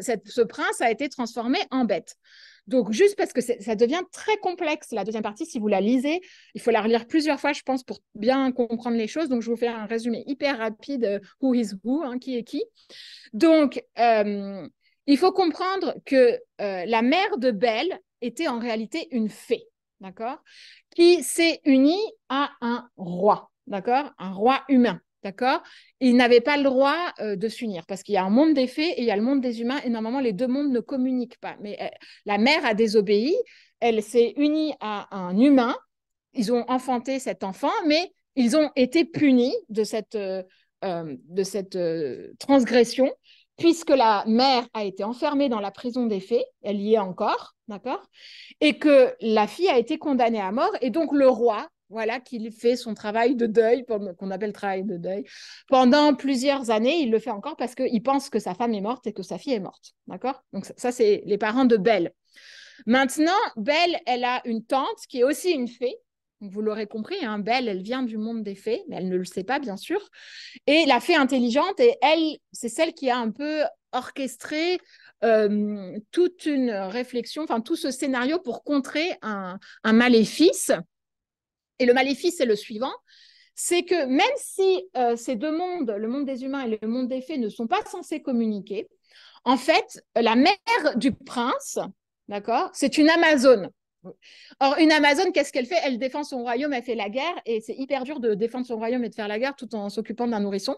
Speaker 1: ce prince a été transformé en bête. Donc, juste parce que ça devient très complexe, la deuxième partie, si vous la lisez, il faut la relire plusieurs fois, je pense, pour bien comprendre les choses. Donc, je vais vous faire un résumé hyper rapide, euh, who is who, hein, qui est qui. Donc, il faut comprendre que la mère de Belle était en réalité une fée, d'accord Qui s'est unie à un roi, d'accord Un roi humain. D'accord Ils n'avaient pas le droit euh, de s'unir parce qu'il y a un monde des fées et il y a le monde des humains et normalement les deux mondes ne communiquent pas. Mais euh, la mère a désobéi, elle s'est unie à un humain, ils ont enfanté cet enfant, mais ils ont été punis de cette, euh, de cette transgression puisque la mère a été enfermée dans la prison des fées, elle y est encore, d'accord Et que la fille a été condamnée à mort et donc le roi voilà qu'il fait son travail de deuil, qu'on appelle travail de deuil, pendant plusieurs années. Il le fait encore parce qu'il pense que sa femme est morte et que sa fille est morte. D'accord Donc, ça, c'est les parents de Belle. Maintenant, Belle, elle a une tante qui est aussi une fée. Vous l'aurez compris, hein, Belle, elle vient du monde des fées, mais elle ne le sait pas, bien sûr. Et la fée intelligente, et elle, c'est celle qui a un peu orchestré euh, toute une réflexion, enfin tout ce scénario pour contrer un, un maléfice et le maléfice, c'est le suivant c'est que même si euh, ces deux mondes, le monde des humains et le monde des fées, ne sont pas censés communiquer, en fait, la mère du prince, d'accord, c'est une Amazone. Or, une Amazone, qu'est-ce qu'elle fait Elle défend son royaume, elle fait la guerre, et c'est hyper dur de défendre son royaume et de faire la guerre tout en s'occupant d'un nourrisson.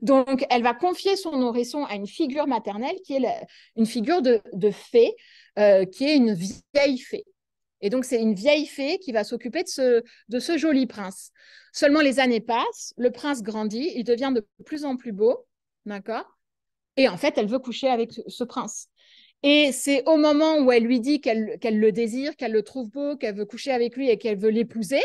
Speaker 1: Donc, elle va confier son nourrisson à une figure maternelle qui est une figure de, fée, euh, qui est une vieille fée. Et donc, c'est une vieille fée qui va s'occuper de ce, de ce joli prince. Seulement, les années passent, le prince grandit, il devient de plus en plus beau, d'accord Et en fait, elle veut coucher avec ce prince. Et c'est au moment où elle lui dit qu'elle qu'elle le désire, qu'elle le trouve beau, qu'elle veut coucher avec lui et qu'elle veut l'épouser,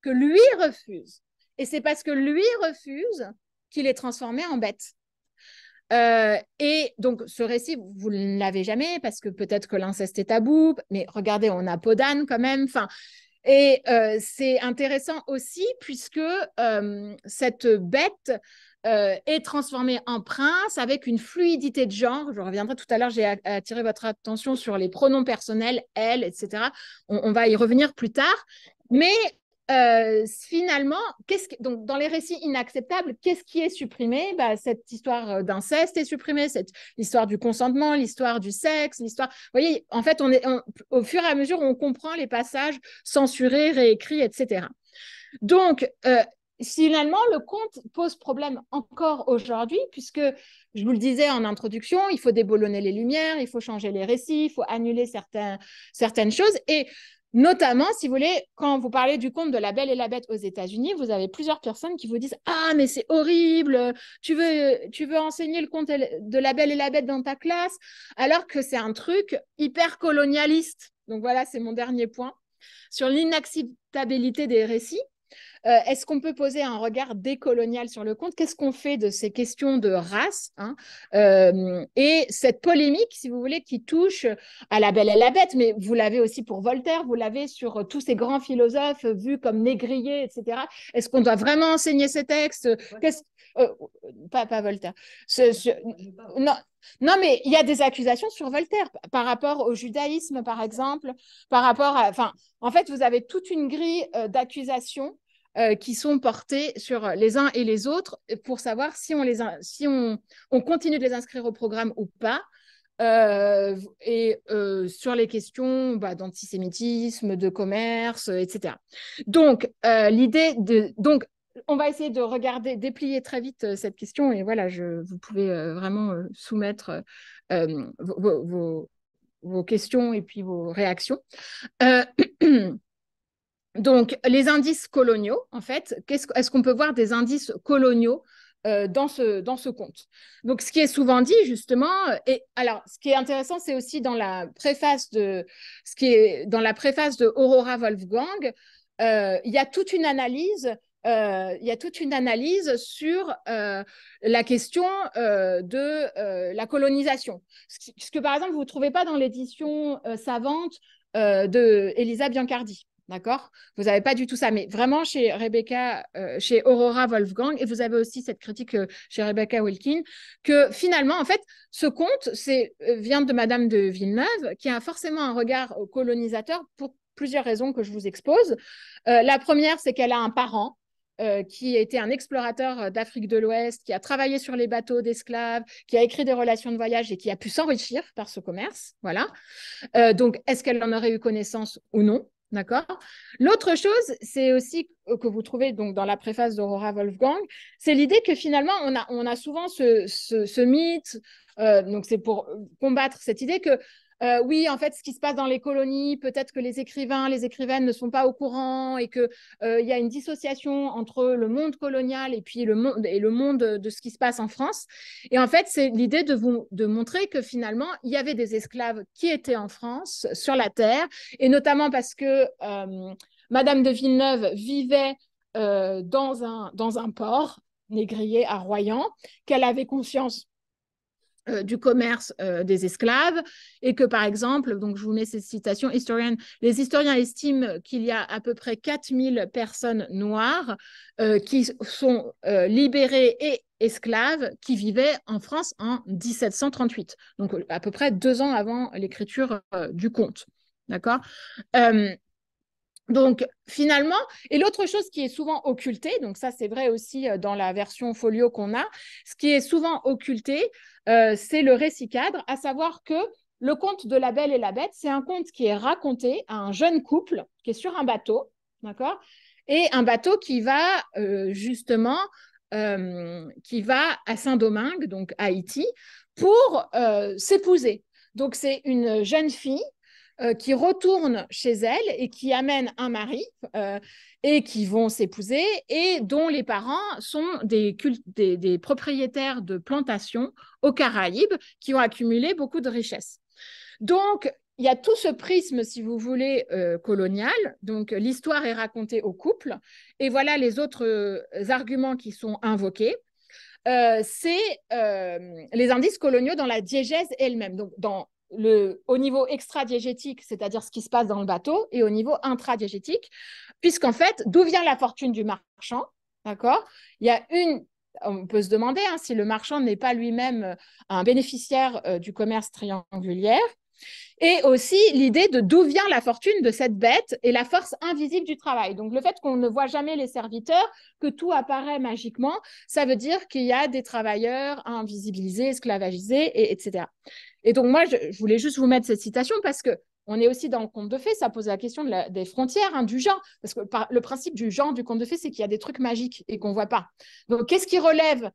Speaker 1: que lui refuse. Et c'est parce que lui refuse qu'il est transformé en bête. Euh, et donc, ce récit, vous ne l'avez jamais parce que peut-être que l'inceste est tabou, mais regardez, on a peau quand même. Enfin, et euh, c'est intéressant aussi puisque euh, cette bête est transformée en prince avec une fluidité de genre. Je reviendrai tout à l'heure, j'ai attiré votre attention sur les pronoms personnels, elle, etc. On, on va y revenir plus tard. Mais euh, finalement, qu'est-ce que, donc, dans les récits inacceptables, qu'est-ce qui est supprimé bah, Cette histoire euh, d'inceste est supprimée, cette, l'histoire du consentement, l'histoire du sexe, l'histoire. Vous voyez, en fait, on au fur et à mesure, on comprend les passages censurés, réécrits, etc. Donc, euh, finalement, le conte pose problème encore aujourd'hui, puisque, je vous le disais en introduction, il faut déboulonner les lumières, il faut changer les récits, il faut annuler certains, certaines choses. Et Notamment, si vous voulez, quand vous parlez du conte de la Belle et la Bête aux États-Unis, vous avez plusieurs personnes qui vous disent Ah, mais c'est horrible, tu veux, tu veux enseigner le conte de la Belle et la Bête dans ta classe, alors que c'est un truc hyper colonialiste. Donc voilà, c'est mon dernier point. Sur l'inacceptabilité des récits, euh, est-ce qu'on peut poser un regard décolonial sur le compte Qu'est-ce qu'on fait de ces questions de race hein? euh, Et cette polémique, si vous voulez, qui touche à la belle et la bête, mais vous l'avez aussi pour Voltaire, vous l'avez sur euh, tous ces grands philosophes vus comme négriers, etc. Est-ce qu'on doit vraiment enseigner ces textes pas, Voltaire. Non, mais il y a des accusations sur Voltaire par rapport au judaïsme, par exemple, par rapport à. Enfin, en fait, vous avez toute une grille d'accusations euh, qui sont portés sur les uns et les autres euh, pour savoir si on, les si on, on continue de les inscrire au programme ou pas. Euh, et sur les questions bah, d'antisémitisme, de commerce, etc. Donc, l'idée de. Donc, on va essayer de regarder, déplier très vite cette question. Et voilà, je, vous pouvez vraiment soumettre vos, vos, vos, questions et puis vos réactions. Donc, les indices coloniaux, en fait, est-ce qu'on peut voir des indices coloniaux euh, dans, ce, dans ce compte Donc, ce qui est souvent dit, justement, euh, et alors, ce qui est intéressant, c'est aussi dans la préface de, ce qui est dans la préface de Aurora Wolfgang, euh, il y a toute une analyse il y a toute une analyse sur la question de la colonisation. Ce que, par exemple, vous ne trouvez pas dans l'édition savante de Elisa Biancardi. D'accord Vous n'avez pas du tout ça. Mais vraiment, chez Rebecca, euh, chez Aurora Wolfgang, et vous avez aussi cette critique euh, chez Rebecca Wilkin, que finalement, en fait, ce conte euh, vient de Madame de Villeneuve, qui a forcément un regard colonisateur pour plusieurs raisons que je vous expose. la première, c'est qu'elle a un parent qui était un explorateur d'Afrique de l'Ouest, qui a travaillé sur les bateaux d'esclaves, qui a écrit des relations de voyage et qui a pu s'enrichir par ce commerce. Voilà. donc, est-ce qu'elle en aurait eu connaissance ou non D'accord L'autre chose, c'est aussi que vous trouvez donc dans la préface d'Aurora Wolfgang, c'est l'idée que finalement, on a, on a souvent ce, mythe, euh, donc c'est pour combattre cette idée que euh, oui, en fait, ce qui se passe dans les colonies, peut-être que les écrivains, les écrivaines ne sont pas au courant et qu'il euh, y a une dissociation entre le monde colonial et puis le monde et le monde de ce qui se passe en France. Et en fait, c'est l'idée de vous de montrer que finalement, il y avait des esclaves qui étaient en France sur la terre, et notamment parce que euh, Madame de Villeneuve vivait dans un dans un port négrier à Royan, qu'elle avait conscience euh, du commerce euh, des esclaves et que par exemple, donc je vous mets cette citation historienne, les historiens estiment qu'il y a à peu près 4000 personnes noires euh, qui sont libérées et esclaves qui vivaient en France en 1738, donc à peu près deux ans avant l'écriture du conte. D'accord donc finalement, et l'autre chose qui est souvent occultée, donc ça c'est vrai aussi euh, dans la version folio qu'on a, ce qui est souvent occulté, euh, c'est le récit cadre, à savoir que le conte de la Belle et la Bête, c'est un conte qui est raconté à un jeune couple qui est sur un bateau, d'accord, et un bateau qui va euh, justement qui va à Saint-Domingue, donc Haïti, pour s'épouser. Donc c'est une jeune fille euh, qui retournent chez elles et qui amènent un mari euh, et qui vont s'épouser et dont les parents sont des, propriétaires de plantations aux Caraïbes qui ont accumulé beaucoup de richesses. Donc, il y a tout ce prisme, si vous voulez, euh, colonial. Donc, l'histoire est racontée au couple. Et voilà les autres arguments qui sont invoqués. c'est les indices coloniaux dans la diégèse elle-même. Donc, dans au niveau diégétique c'est-à-dire ce qui se passe dans le bateau, et au niveau intra-diégétique puisqu'en fait, d'où vient la fortune du marchand D'accord Il y a une on peut se demander hein, si le marchand n'est pas lui-même euh, un bénéficiaire euh, du commerce triangulaire. Et aussi l'idée de d'où vient la fortune de cette bête et la force invisible du travail. Donc le fait qu'on ne voit jamais les serviteurs, que tout apparaît magiquement, ça veut dire qu'il y a des travailleurs invisibilisés, esclavagisés, etc. Et donc moi, je, voulais juste vous mettre cette citation parce que on est aussi dans le conte de fées, ça pose la question des frontières hein, du genre, parce que le principe du genre du conte de fées, c'est qu'il y a des trucs magiques et qu'on ne voit pas. Donc, qu'est-ce qui relève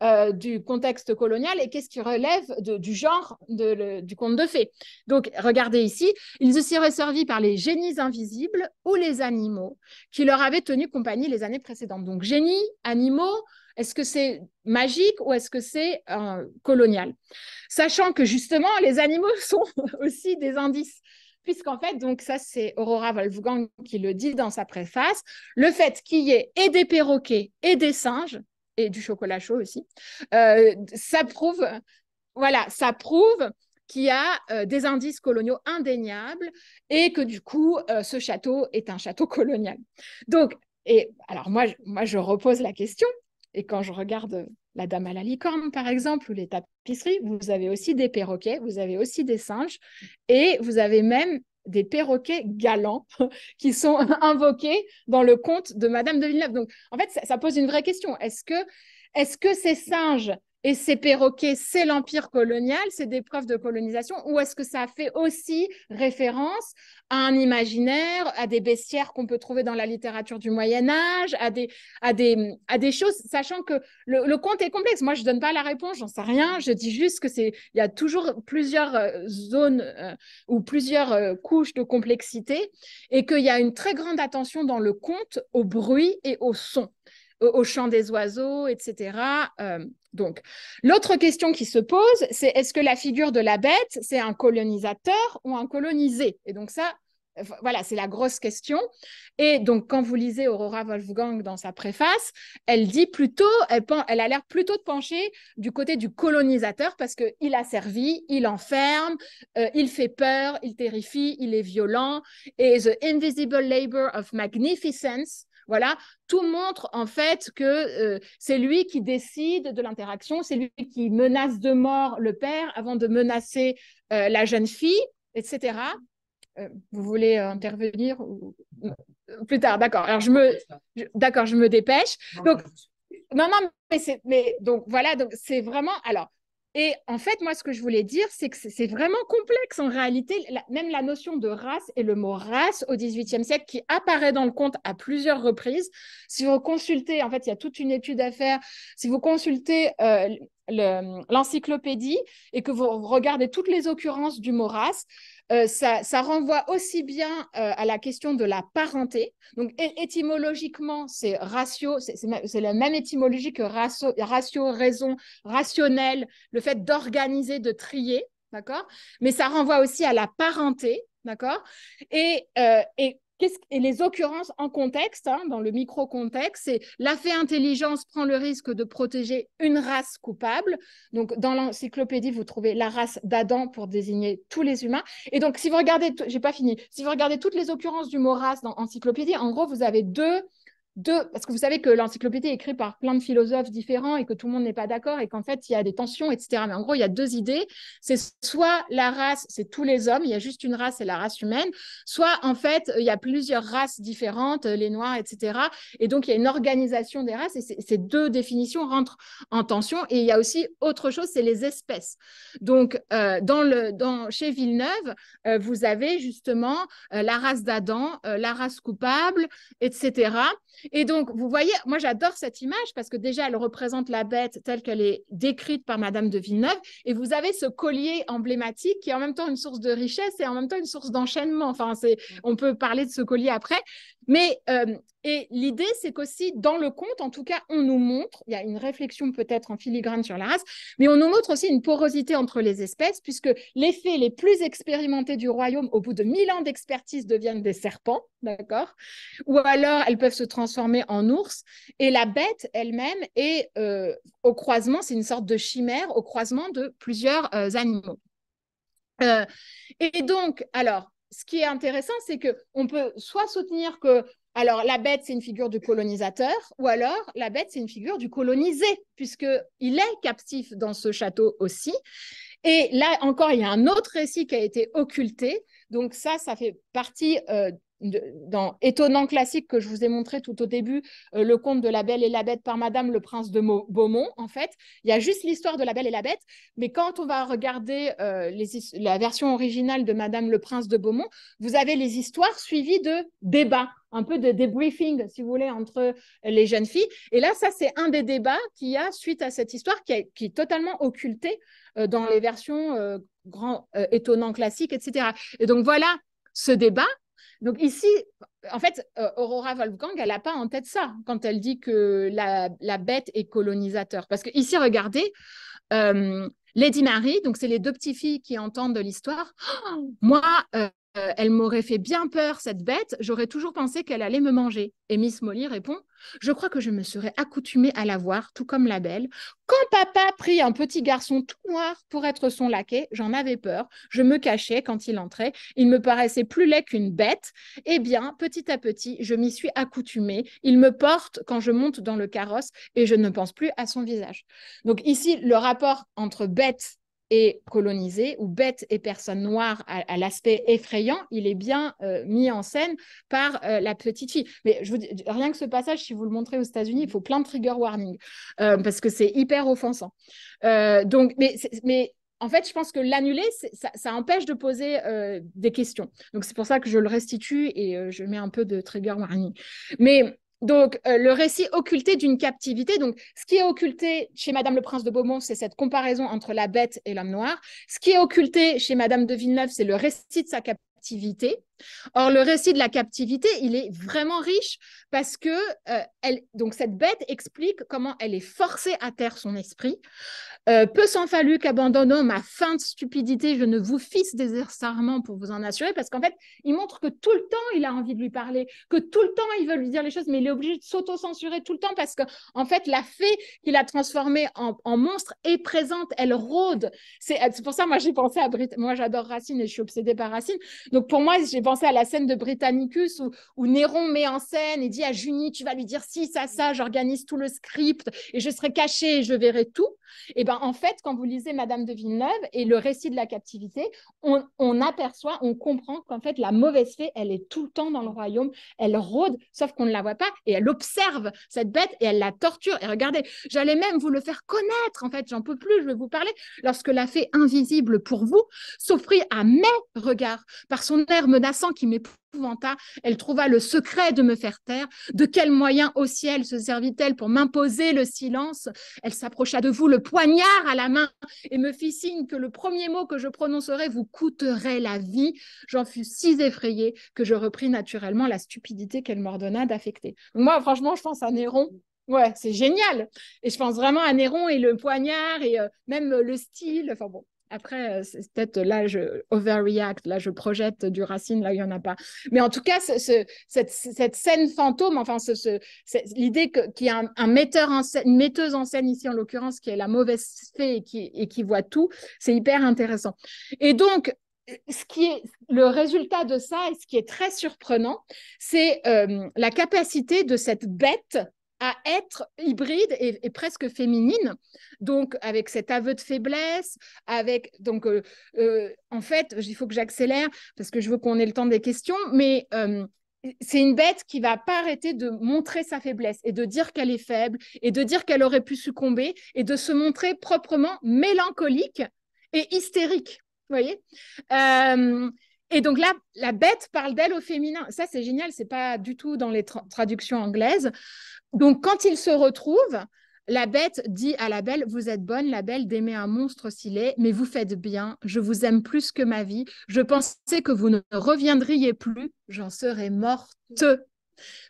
Speaker 1: euh, du contexte colonial et qu'est-ce qui relève du genre du conte de fées. Donc, regardez ici, ils se seraient servis par les génies invisibles ou les animaux qui leur avaient tenu compagnie les années précédentes. Donc, génies, animaux, est-ce que c'est magique ou est-ce que c'est euh, colonial Sachant que justement, les animaux sont aussi des indices puisqu'en fait, donc ça c'est Aurora Wolfgang qui le dit dans sa préface, le fait qu'il y ait et des perroquets et des singes, et du chocolat chaud aussi. Euh, ça prouve, voilà, ça prouve qu'il y a euh, des indices coloniaux indéniables et que du coup, euh, ce château est un château colonial. Donc, et alors moi, moi, je repose la question. Et quand je regarde la Dame à la licorne, par exemple, ou les tapisseries, vous avez aussi des perroquets, vous avez aussi des singes, et vous avez même des perroquets galants qui sont invoqués dans le conte de Madame de Villeneuve. Donc, en fait, ça, pose une vraie question. Est-ce que, est -ce que ces singes et ces perroquets, c'est l'empire colonial, c'est des preuves de colonisation, ou est-ce que ça fait aussi référence à un imaginaire, à des bestiaires qu'on peut trouver dans la littérature du Moyen Âge, à des, à à des choses, sachant que le, conte est complexe. Moi, je ne donne pas la réponse, j'en sais rien, je dis juste que c'est, il y a toujours plusieurs euh, zones euh, ou plusieurs euh, couches de complexité, et qu'il y a une très grande attention dans le conte au bruit et au son au, chant des oiseaux, etc. Euh, donc, l'autre question qui se pose, c'est est-ce que la figure de la bête, c'est un colonisateur ou un colonisé Et donc ça, voilà, c'est la grosse question. Et donc, quand vous lisez Aurora Wolfgang dans sa préface, elle dit plutôt, elle, a l'air plutôt de pencher du côté du colonisateur parce qu'il a servi, il enferme, euh, il fait peur, il terrifie, il est violent. Et The Invisible Labor of Magnificence, voilà, tout montre en fait que euh, c'est lui qui décide de l'interaction, c'est lui qui menace de mort le père avant de menacer euh, la jeune fille, etc. Euh, vous voulez intervenir plus tard, d'accord. Alors je me, d'accord, je me dépêche. Donc non, non, mais c'est, mais donc voilà, donc c'est vraiment. Alors et en fait, moi, ce que je voulais dire, c'est que c'est vraiment complexe en réalité. même la notion de race et le mot race au XVIIIe siècle qui apparaît dans le conte à plusieurs reprises. Si vous consultez, en fait, il y a toute une étude à faire. Si vous consultez euh, l'encyclopédie et que vous regardez toutes les occurrences du mot race, euh, ça, renvoie aussi bien euh, à la question de la parenté. Donc, étymologiquement, c'est ratio, c'est la même étymologie que ratio, raison, rationnel, le fait d'organiser, de trier, d'accord Mais ça renvoie aussi à la parenté, d'accord et, euh, et et les occurrences en contexte, hein, dans le micro-contexte, c'est la fée intelligence prend le risque de protéger une race coupable. Donc, dans l'encyclopédie, vous trouvez la race d'Adam pour désigner tous les humains. Et donc, si vous regardez, j'ai pas fini, si vous regardez toutes les occurrences du mot race dans l'encyclopédie, en gros, vous avez deux deux, parce que vous savez que l'encyclopédie est écrite par plein de philosophes différents et que tout le monde n'est pas d'accord et qu'en fait, il y a des tensions, etc. Mais en gros, il y a deux idées. C'est soit la race, c'est tous les hommes, il y a juste une race, c'est la race humaine, soit en fait, il y a plusieurs races différentes, euh, les noirs, etc. Et donc, il y a une organisation des races et ces deux définitions rentrent en tension. Et il y a aussi autre chose, c'est les espèces. Donc, euh, dans le, dans, chez Villeneuve, euh, vous avez justement la race d'Adam, la race coupable, etc. Et donc, vous voyez, moi j'adore cette image parce que déjà, elle représente la bête telle qu'elle est décrite par Madame de Villeneuve. Et vous avez ce collier emblématique qui est en même temps une source de richesse et en même temps une source d'enchaînement. Enfin, on peut parler de ce collier après. Mais euh, et l'idée, c'est qu'aussi, dans le conte, en tout cas, on nous montre, il y a une réflexion peut-être en filigrane sur la race, mais on nous montre aussi une porosité entre les espèces, puisque les fées les plus expérimentées du royaume, au bout de mille ans d'expertise, deviennent des serpents, d'accord Ou alors, elles peuvent se transformer en ours, et la bête elle-même est euh, au croisement, c'est une sorte de chimère, au croisement de plusieurs euh, animaux. Euh, et donc, alors, ce qui est intéressant, c'est que on peut soit soutenir que alors, la bête, c'est une figure du colonisateur, ou alors la bête, c'est une figure du colonisé, puisqu'il est captif dans ce château aussi. Et là encore, il y a un autre récit qui a été occulté. Donc ça, ça fait partie euh, dans Étonnant classique que je vous ai montré tout au début, euh, le conte de La Belle et la Bête par Madame le Prince de Beaumont, en fait, il y a juste l'histoire de La Belle et la Bête, mais quand on va regarder euh, la version originale de Madame le Prince de Beaumont, vous avez les histoires suivies de débats, un peu de débriefing, si vous voulez, entre les jeunes filles. Et là, ça, c'est un des débats qu'il y a suite à cette histoire qui, est totalement occultée euh, dans les versions grand, étonnant classique, etc. Et donc voilà ce débat donc ici, en fait, euh, Aurora Wolfgang, elle n'a pas en tête ça quand elle dit que la, bête est colonisateur. Parce que ici, regardez, euh, Lady Mary, donc c'est les deux petites filles qui entendent l'histoire. Oh, moi, euh, elle m'aurait fait bien peur, cette bête. J'aurais toujours pensé qu'elle allait me manger. Et Miss Molly répond je crois que je me serais accoutumée à la voir, tout comme la belle. Quand papa prit un petit garçon tout noir pour être son laquais, j'en avais peur. Je me cachais quand il entrait. Il me paraissait plus laid qu'une bête. Eh bien, petit à petit, je m'y suis accoutumée. Il me porte quand je monte dans le carrosse et je ne pense plus à son visage. Donc ici, le rapport entre bête et ou ou bête et personne noire à, l'aspect effrayant, il est bien euh, mis en scène par euh, la petite fille. Mais je vous dis, rien que ce passage, si vous le montrez aux États-Unis, il faut plein de trigger warning euh, parce que c'est hyper offensant. donc, mais, mais en fait, je pense que l'annuler, ça, empêche de poser des questions. Donc, c'est pour ça que je le restitue et je mets un peu de trigger warning. Mais donc, euh, le récit occulté d'une captivité. Donc, ce qui est occulté chez Madame le Prince de Beaumont, c'est cette comparaison entre la bête et l'homme noir. Ce qui est occulté chez Madame de Villeneuve, c'est le récit de sa captivité. Or, le récit de la captivité, il est vraiment riche parce que euh, elle, donc cette bête explique comment elle est forcée à taire son esprit. Euh, peu s'en fallu qu'abandonnant ma de stupidité, je ne vous fisse des pour vous en assurer, parce qu'en fait, il montre que tout le temps, il a envie de lui parler, que tout le temps, il veut lui dire les choses, mais il est obligé de s'auto-censurer tout le temps parce que, en fait, la fée qu'il a transformée en, monstre est présente, elle rôde. C'est pour ça, moi, j'ai pensé à Brit. Moi, j'adore Racine et je suis obsédée par Racine. Donc, pour moi, j'ai pensez à la scène de Britannicus où, Néron met en scène et dit à Junie, tu vas lui dire si, ça, ça, j'organise tout le script et je serai cachée et je verrai tout. Et eh ben en fait, quand vous lisez Madame de Villeneuve et le récit de la captivité, on, on aperçoit, on comprend qu'en fait, la mauvaise fée, elle est tout le temps dans le royaume, elle rôde, sauf qu'on ne la voit pas et elle observe cette bête et elle la torture. Et regardez, j'allais même vous le faire connaître, en fait, j'en peux plus, je vais vous parler. Lorsque la fée invisible pour vous s'offrit à mes regards par son air menaçant, qui m'épouvanta. Elle trouva le secret de me faire taire. De quel moyen au ciel se servit-elle pour m'imposer le silence Elle s'approcha de vous, le poignard à la main, et me fit signe que le premier mot que je prononcerais vous coûterait la vie. J'en fus si effrayée que je repris naturellement la stupidité qu'elle m'ordonna d'affecter. Moi, franchement, je pense à Néron. Ouais, c'est génial. Et je pense vraiment à Néron et le poignard et euh, même le style. Enfin bon, après, euh, c'est peut-être euh, là, je overreact, là, je projette du racine, là, il n'y en a pas. Mais en tout cas, ce, cette, scène fantôme, enfin, ce, l'idée qu'il y a un, en scène, une metteuse en scène, ici en l'occurrence, qui est la mauvaise fée et qui, et qui voit tout, c'est hyper intéressant. Et donc, ce qui est le résultat de ça et ce qui est très surprenant, c'est euh, la capacité de cette bête à être hybride et, presque féminine, donc avec cet aveu de faiblesse, avec donc euh, euh, en fait, il faut que j'accélère parce que je veux qu'on ait le temps des questions, mais euh, c'est une bête qui va pas arrêter de montrer sa faiblesse et de dire qu'elle est faible et de dire qu'elle aurait pu succomber et de se montrer proprement mélancolique et hystérique. Vous voyez et donc là, la bête parle d'elle au féminin. Ça, c'est génial, c'est pas du tout dans les traductions anglaises. Donc, quand ils se retrouvent, la bête dit à la belle, vous êtes bonne, la belle d'aimer un monstre s'il est, mais vous faites bien, je vous aime plus que ma vie, je pensais que vous ne reviendriez plus, j'en serais morte.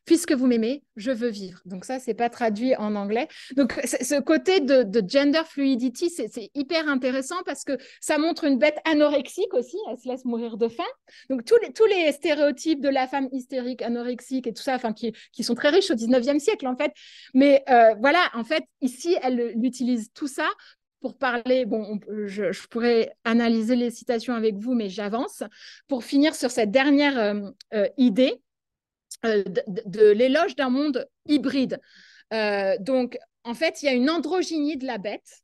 Speaker 1: Puisque vous m'aimez, je veux vivre. Donc ça, c'est pas traduit en anglais. Donc ce côté de, gender fluidity, c'est hyper intéressant parce que ça montre une bête anorexique aussi. Elle se laisse mourir de faim. Donc tous les, stéréotypes de la femme hystérique, anorexique et tout ça, enfin qui, sont très riches au 19e siècle en fait. Mais euh, voilà, en fait, ici, elle utilise tout ça pour parler, bon, je, pourrais analyser les citations avec vous, mais j'avance, pour finir sur cette dernière euh, euh, idée euh, de, l'éloge d'un monde hybride. Euh, donc, en fait, il y a une androgynie de la bête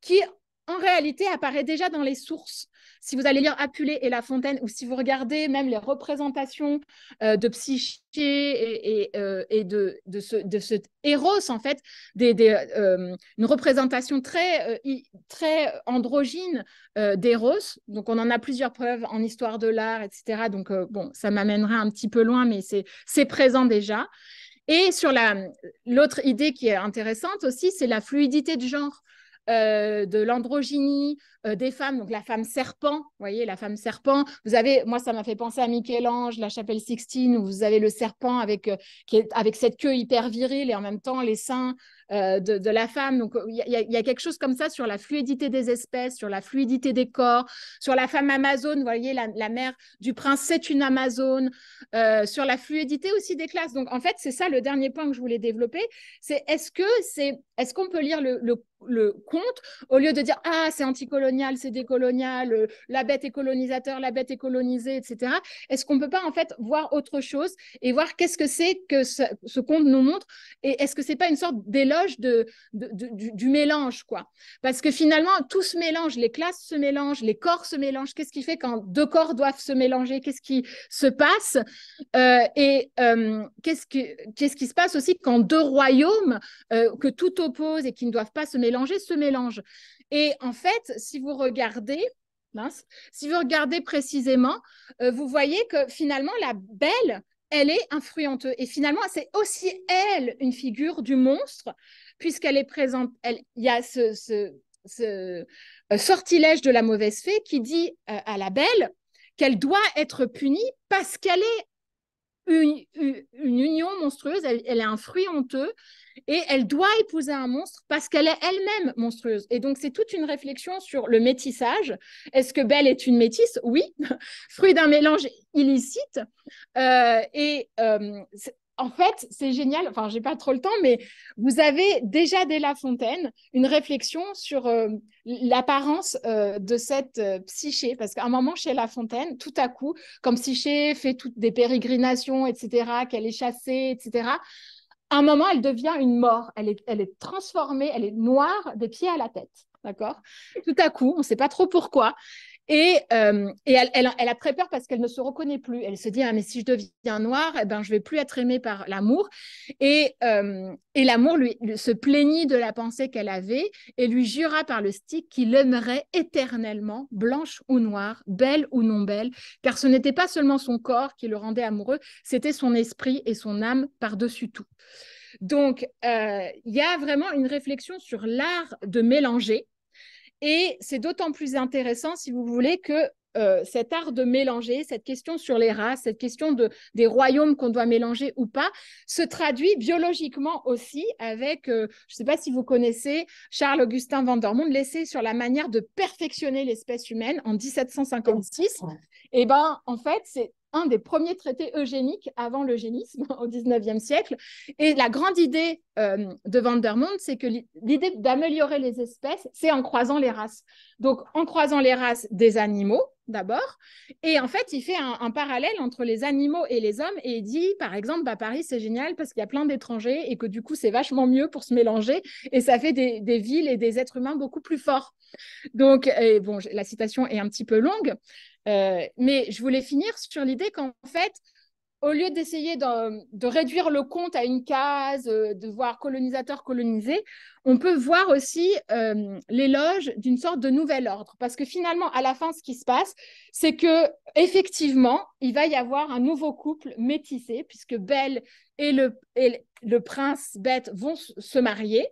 Speaker 1: qui en réalité apparaît déjà dans les sources. Si vous allez lire Apulée et La Fontaine, ou si vous regardez même les représentations euh, de Psyché et, euh, et, de, de, ce, de héros, en fait, des, euh, une représentation très, très androgyne d'Eros. Donc, on en a plusieurs preuves en histoire de l'art, etc. Donc, bon, ça m'amènerait un petit peu loin, mais c'est présent déjà. Et sur l'autre idée qui est intéressante aussi, c'est la fluidité de genre. Euh, de l'androgynie, euh, des femmes, donc la femme serpent, vous voyez, la femme serpent. Vous avez, moi, ça m'a fait penser à Michel-Ange, la chapelle Sixtine, où vous avez le serpent avec, euh, qui avec cette queue hyper virile et en même temps les seins euh, de, la femme. Donc, il y, a quelque chose comme ça sur la fluidité des espèces, sur la fluidité des corps, sur la femme amazone. Vous voyez, la, mère du prince, c'est une amazone. Euh, sur la fluidité aussi des classes. Donc, en fait, c'est ça le dernier point que je voulais développer. C'est est-ce que c'est est-ce qu'on peut lire le, le conte, au lieu de dire ah c'est anticolonial, c'est décolonial, euh, la bête est colonisateur, la bête est colonisée, etc. Est-ce qu'on peut pas en fait voir autre chose et voir qu'est-ce que c'est que ce, ce, conte nous montre et est-ce que c'est pas une sorte d'éloge de, du, mélange, quoi. Parce que finalement, tout se mélange, les classes se mélangent, les corps se mélangent. Qu'est-ce qui fait quand deux corps doivent se mélanger Qu'est-ce qui se passe euh, Et euh, qu'est-ce, qui, qui se passe aussi quand deux royaumes euh, que tout oppose et qui ne doivent pas se mélanger se mélangent Et en fait, si vous regardez, Si vous regardez précisément, vous voyez que finalement, la belle, elle est un Et finalement, c'est aussi elle une figure du monstre, puisqu'elle est présente. il y a ce, euh, sortilège de la mauvaise fée qui dit euh, à la belle qu'elle doit être punie parce qu'elle est une, union monstrueuse, elle, est un fruit honteux et elle doit épouser un monstre parce qu'elle est elle-même monstrueuse. Et donc, c'est toute une réflexion sur le métissage. Est-ce que Belle est une métisse Oui, fruit d'un mélange illicite. Euh, et euh, en fait, c'est génial. Enfin, j'ai pas trop le temps, mais vous avez déjà dès La Fontaine une réflexion sur euh, l'apparence euh, de cette euh, psyché, parce qu'à un moment chez La Fontaine, tout à coup, comme psyché fait toutes des pérégrinations, etc., qu'elle est chassée, etc. À un moment, elle devient une mort. Elle elle est transformée. Elle est noire des pieds à la tête. D'accord Tout à coup, on ne sait pas trop pourquoi. Et, euh, elle, a très peur parce qu'elle ne se reconnaît plus. Elle se dit ah mais si je deviens noire, eh ben je vais plus être aimée par l'amour. Et, euh, l'amour lui, se plaignit de la pensée qu'elle avait et lui jura par le stick qu'il aimerait éternellement, blanche ou noire, belle ou non belle, car ce n'était pas seulement son corps qui le rendait amoureux, c'était son esprit et son âme par-dessus tout. Donc euh, il y a vraiment une réflexion sur l'art de mélanger et c'est d'autant plus intéressant, si vous voulez, que euh, cet art de mélanger, cette question sur les races, cette question de, des royaumes qu'on doit mélanger ou pas, se traduit biologiquement aussi avec, euh, je ne sais pas si vous connaissez Charles-Augustin Van laissé l'essai sur la manière de perfectionner l'espèce humaine en 1756. Et eh ben, en fait, c'est des premiers traités eugéniques avant l'eugénisme au 19e siècle. Et la grande idée euh, de Vandermonde, c'est que l'idée d'améliorer les espèces, c'est en croisant les races. Donc, en croisant les races des animaux, d'abord. Et en fait, il fait un, parallèle entre les animaux et les hommes et il dit, par exemple, bah, Paris, c'est génial parce qu'il y a plein d'étrangers et que du coup, c'est vachement mieux pour se mélanger et ça fait des, villes et des êtres humains beaucoup plus forts. Donc, bon, la citation est un petit peu longue, euh, mais je voulais finir sur l'idée qu'en fait, au lieu d'essayer de, réduire le compte à une case, euh, de voir colonisateur colonisé, on peut voir aussi euh, l'éloge d'une sorte de nouvel ordre. Parce que finalement, à la fin, ce qui se passe, c'est que effectivement, il va y avoir un nouveau couple métissé, puisque Belle et le, prince Bête vont se marier.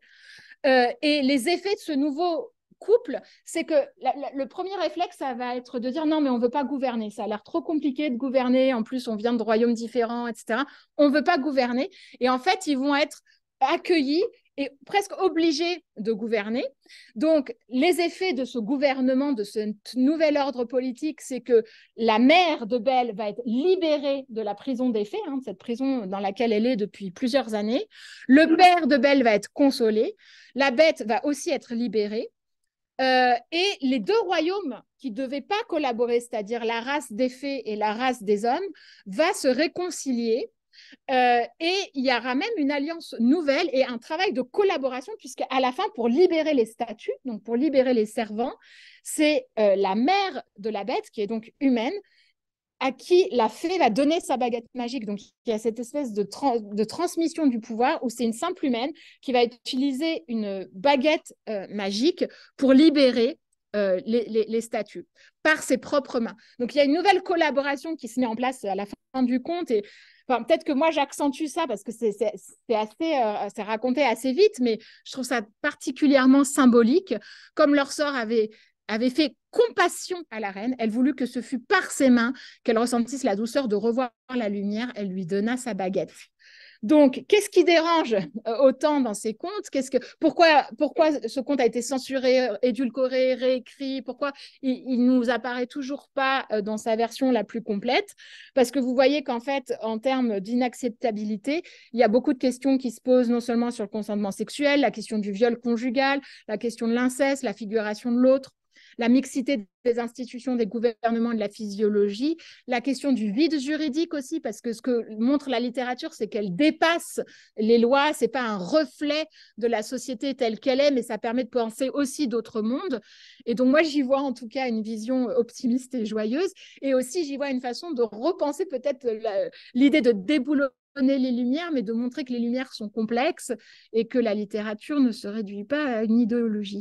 Speaker 1: et les effets de ce nouveau couple, c'est que le premier réflexe, ça va être de dire non, mais on ne veut pas gouverner. Ça a l'air trop compliqué de gouverner. En plus, on vient de royaumes différents, etc. On ne veut pas gouverner. Et en fait, ils vont être accueillis et presque obligés de gouverner. Donc, les effets de ce gouvernement, de ce nouvel ordre politique, c'est que la mère de Belle va être libérée de la prison des faits, de hein, cette prison dans laquelle elle est depuis plusieurs années. Le père de Belle va être consolé. La bête va aussi être libérée. Euh, et les deux royaumes qui ne devaient pas collaborer, c'est-à-dire la race des fées et la race des hommes, va se réconcilier. Euh, et il y aura même une alliance nouvelle et un travail de collaboration, puisque à la fin, pour libérer les statues, donc pour libérer les servants, c'est euh, la mère de la bête, qui est donc humaine, à qui la fée va donner sa baguette magique. Donc, il y a cette espèce de, transmission du pouvoir où c'est une simple humaine qui va utiliser une baguette euh, magique pour libérer euh, les, statues par ses propres mains. Donc, il y a une nouvelle collaboration qui se met en place à la fin du conte. Et peut-être que moi, j'accentue ça parce que c'est assez, euh, c'est raconté assez vite, mais je trouve ça particulièrement symbolique. Comme leur sort avait avait fait compassion à la reine. Elle voulut que ce fût par ses mains qu'elle ressentisse la douceur de revoir la lumière. Elle lui donna sa baguette. Donc, qu'est-ce qui dérange euh, autant dans ces contes Qu'est-ce que pourquoi pourquoi ce conte a été censuré, édulcoré, réécrit Pourquoi il, ne nous apparaît toujours pas euh, dans sa version la plus complète Parce que vous voyez qu'en fait, en termes d'inacceptabilité, il y a beaucoup de questions qui se posent non seulement sur le consentement sexuel, la question du viol conjugal, la question de l'inceste, la figuration de l'autre la mixité des institutions, des gouvernements, de la physiologie, la question du vide juridique aussi, parce que ce que montre la littérature, c'est qu'elle dépasse les lois, c'est pas un reflet de la société telle qu'elle est, mais ça permet de penser aussi d'autres mondes. Et donc moi, j'y vois en tout cas une vision optimiste et joyeuse, et aussi j'y vois une façon de repenser peut-être l'idée de déboulonner les lumières, mais de montrer que les lumières sont complexes et que la littérature ne se réduit pas à une idéologie.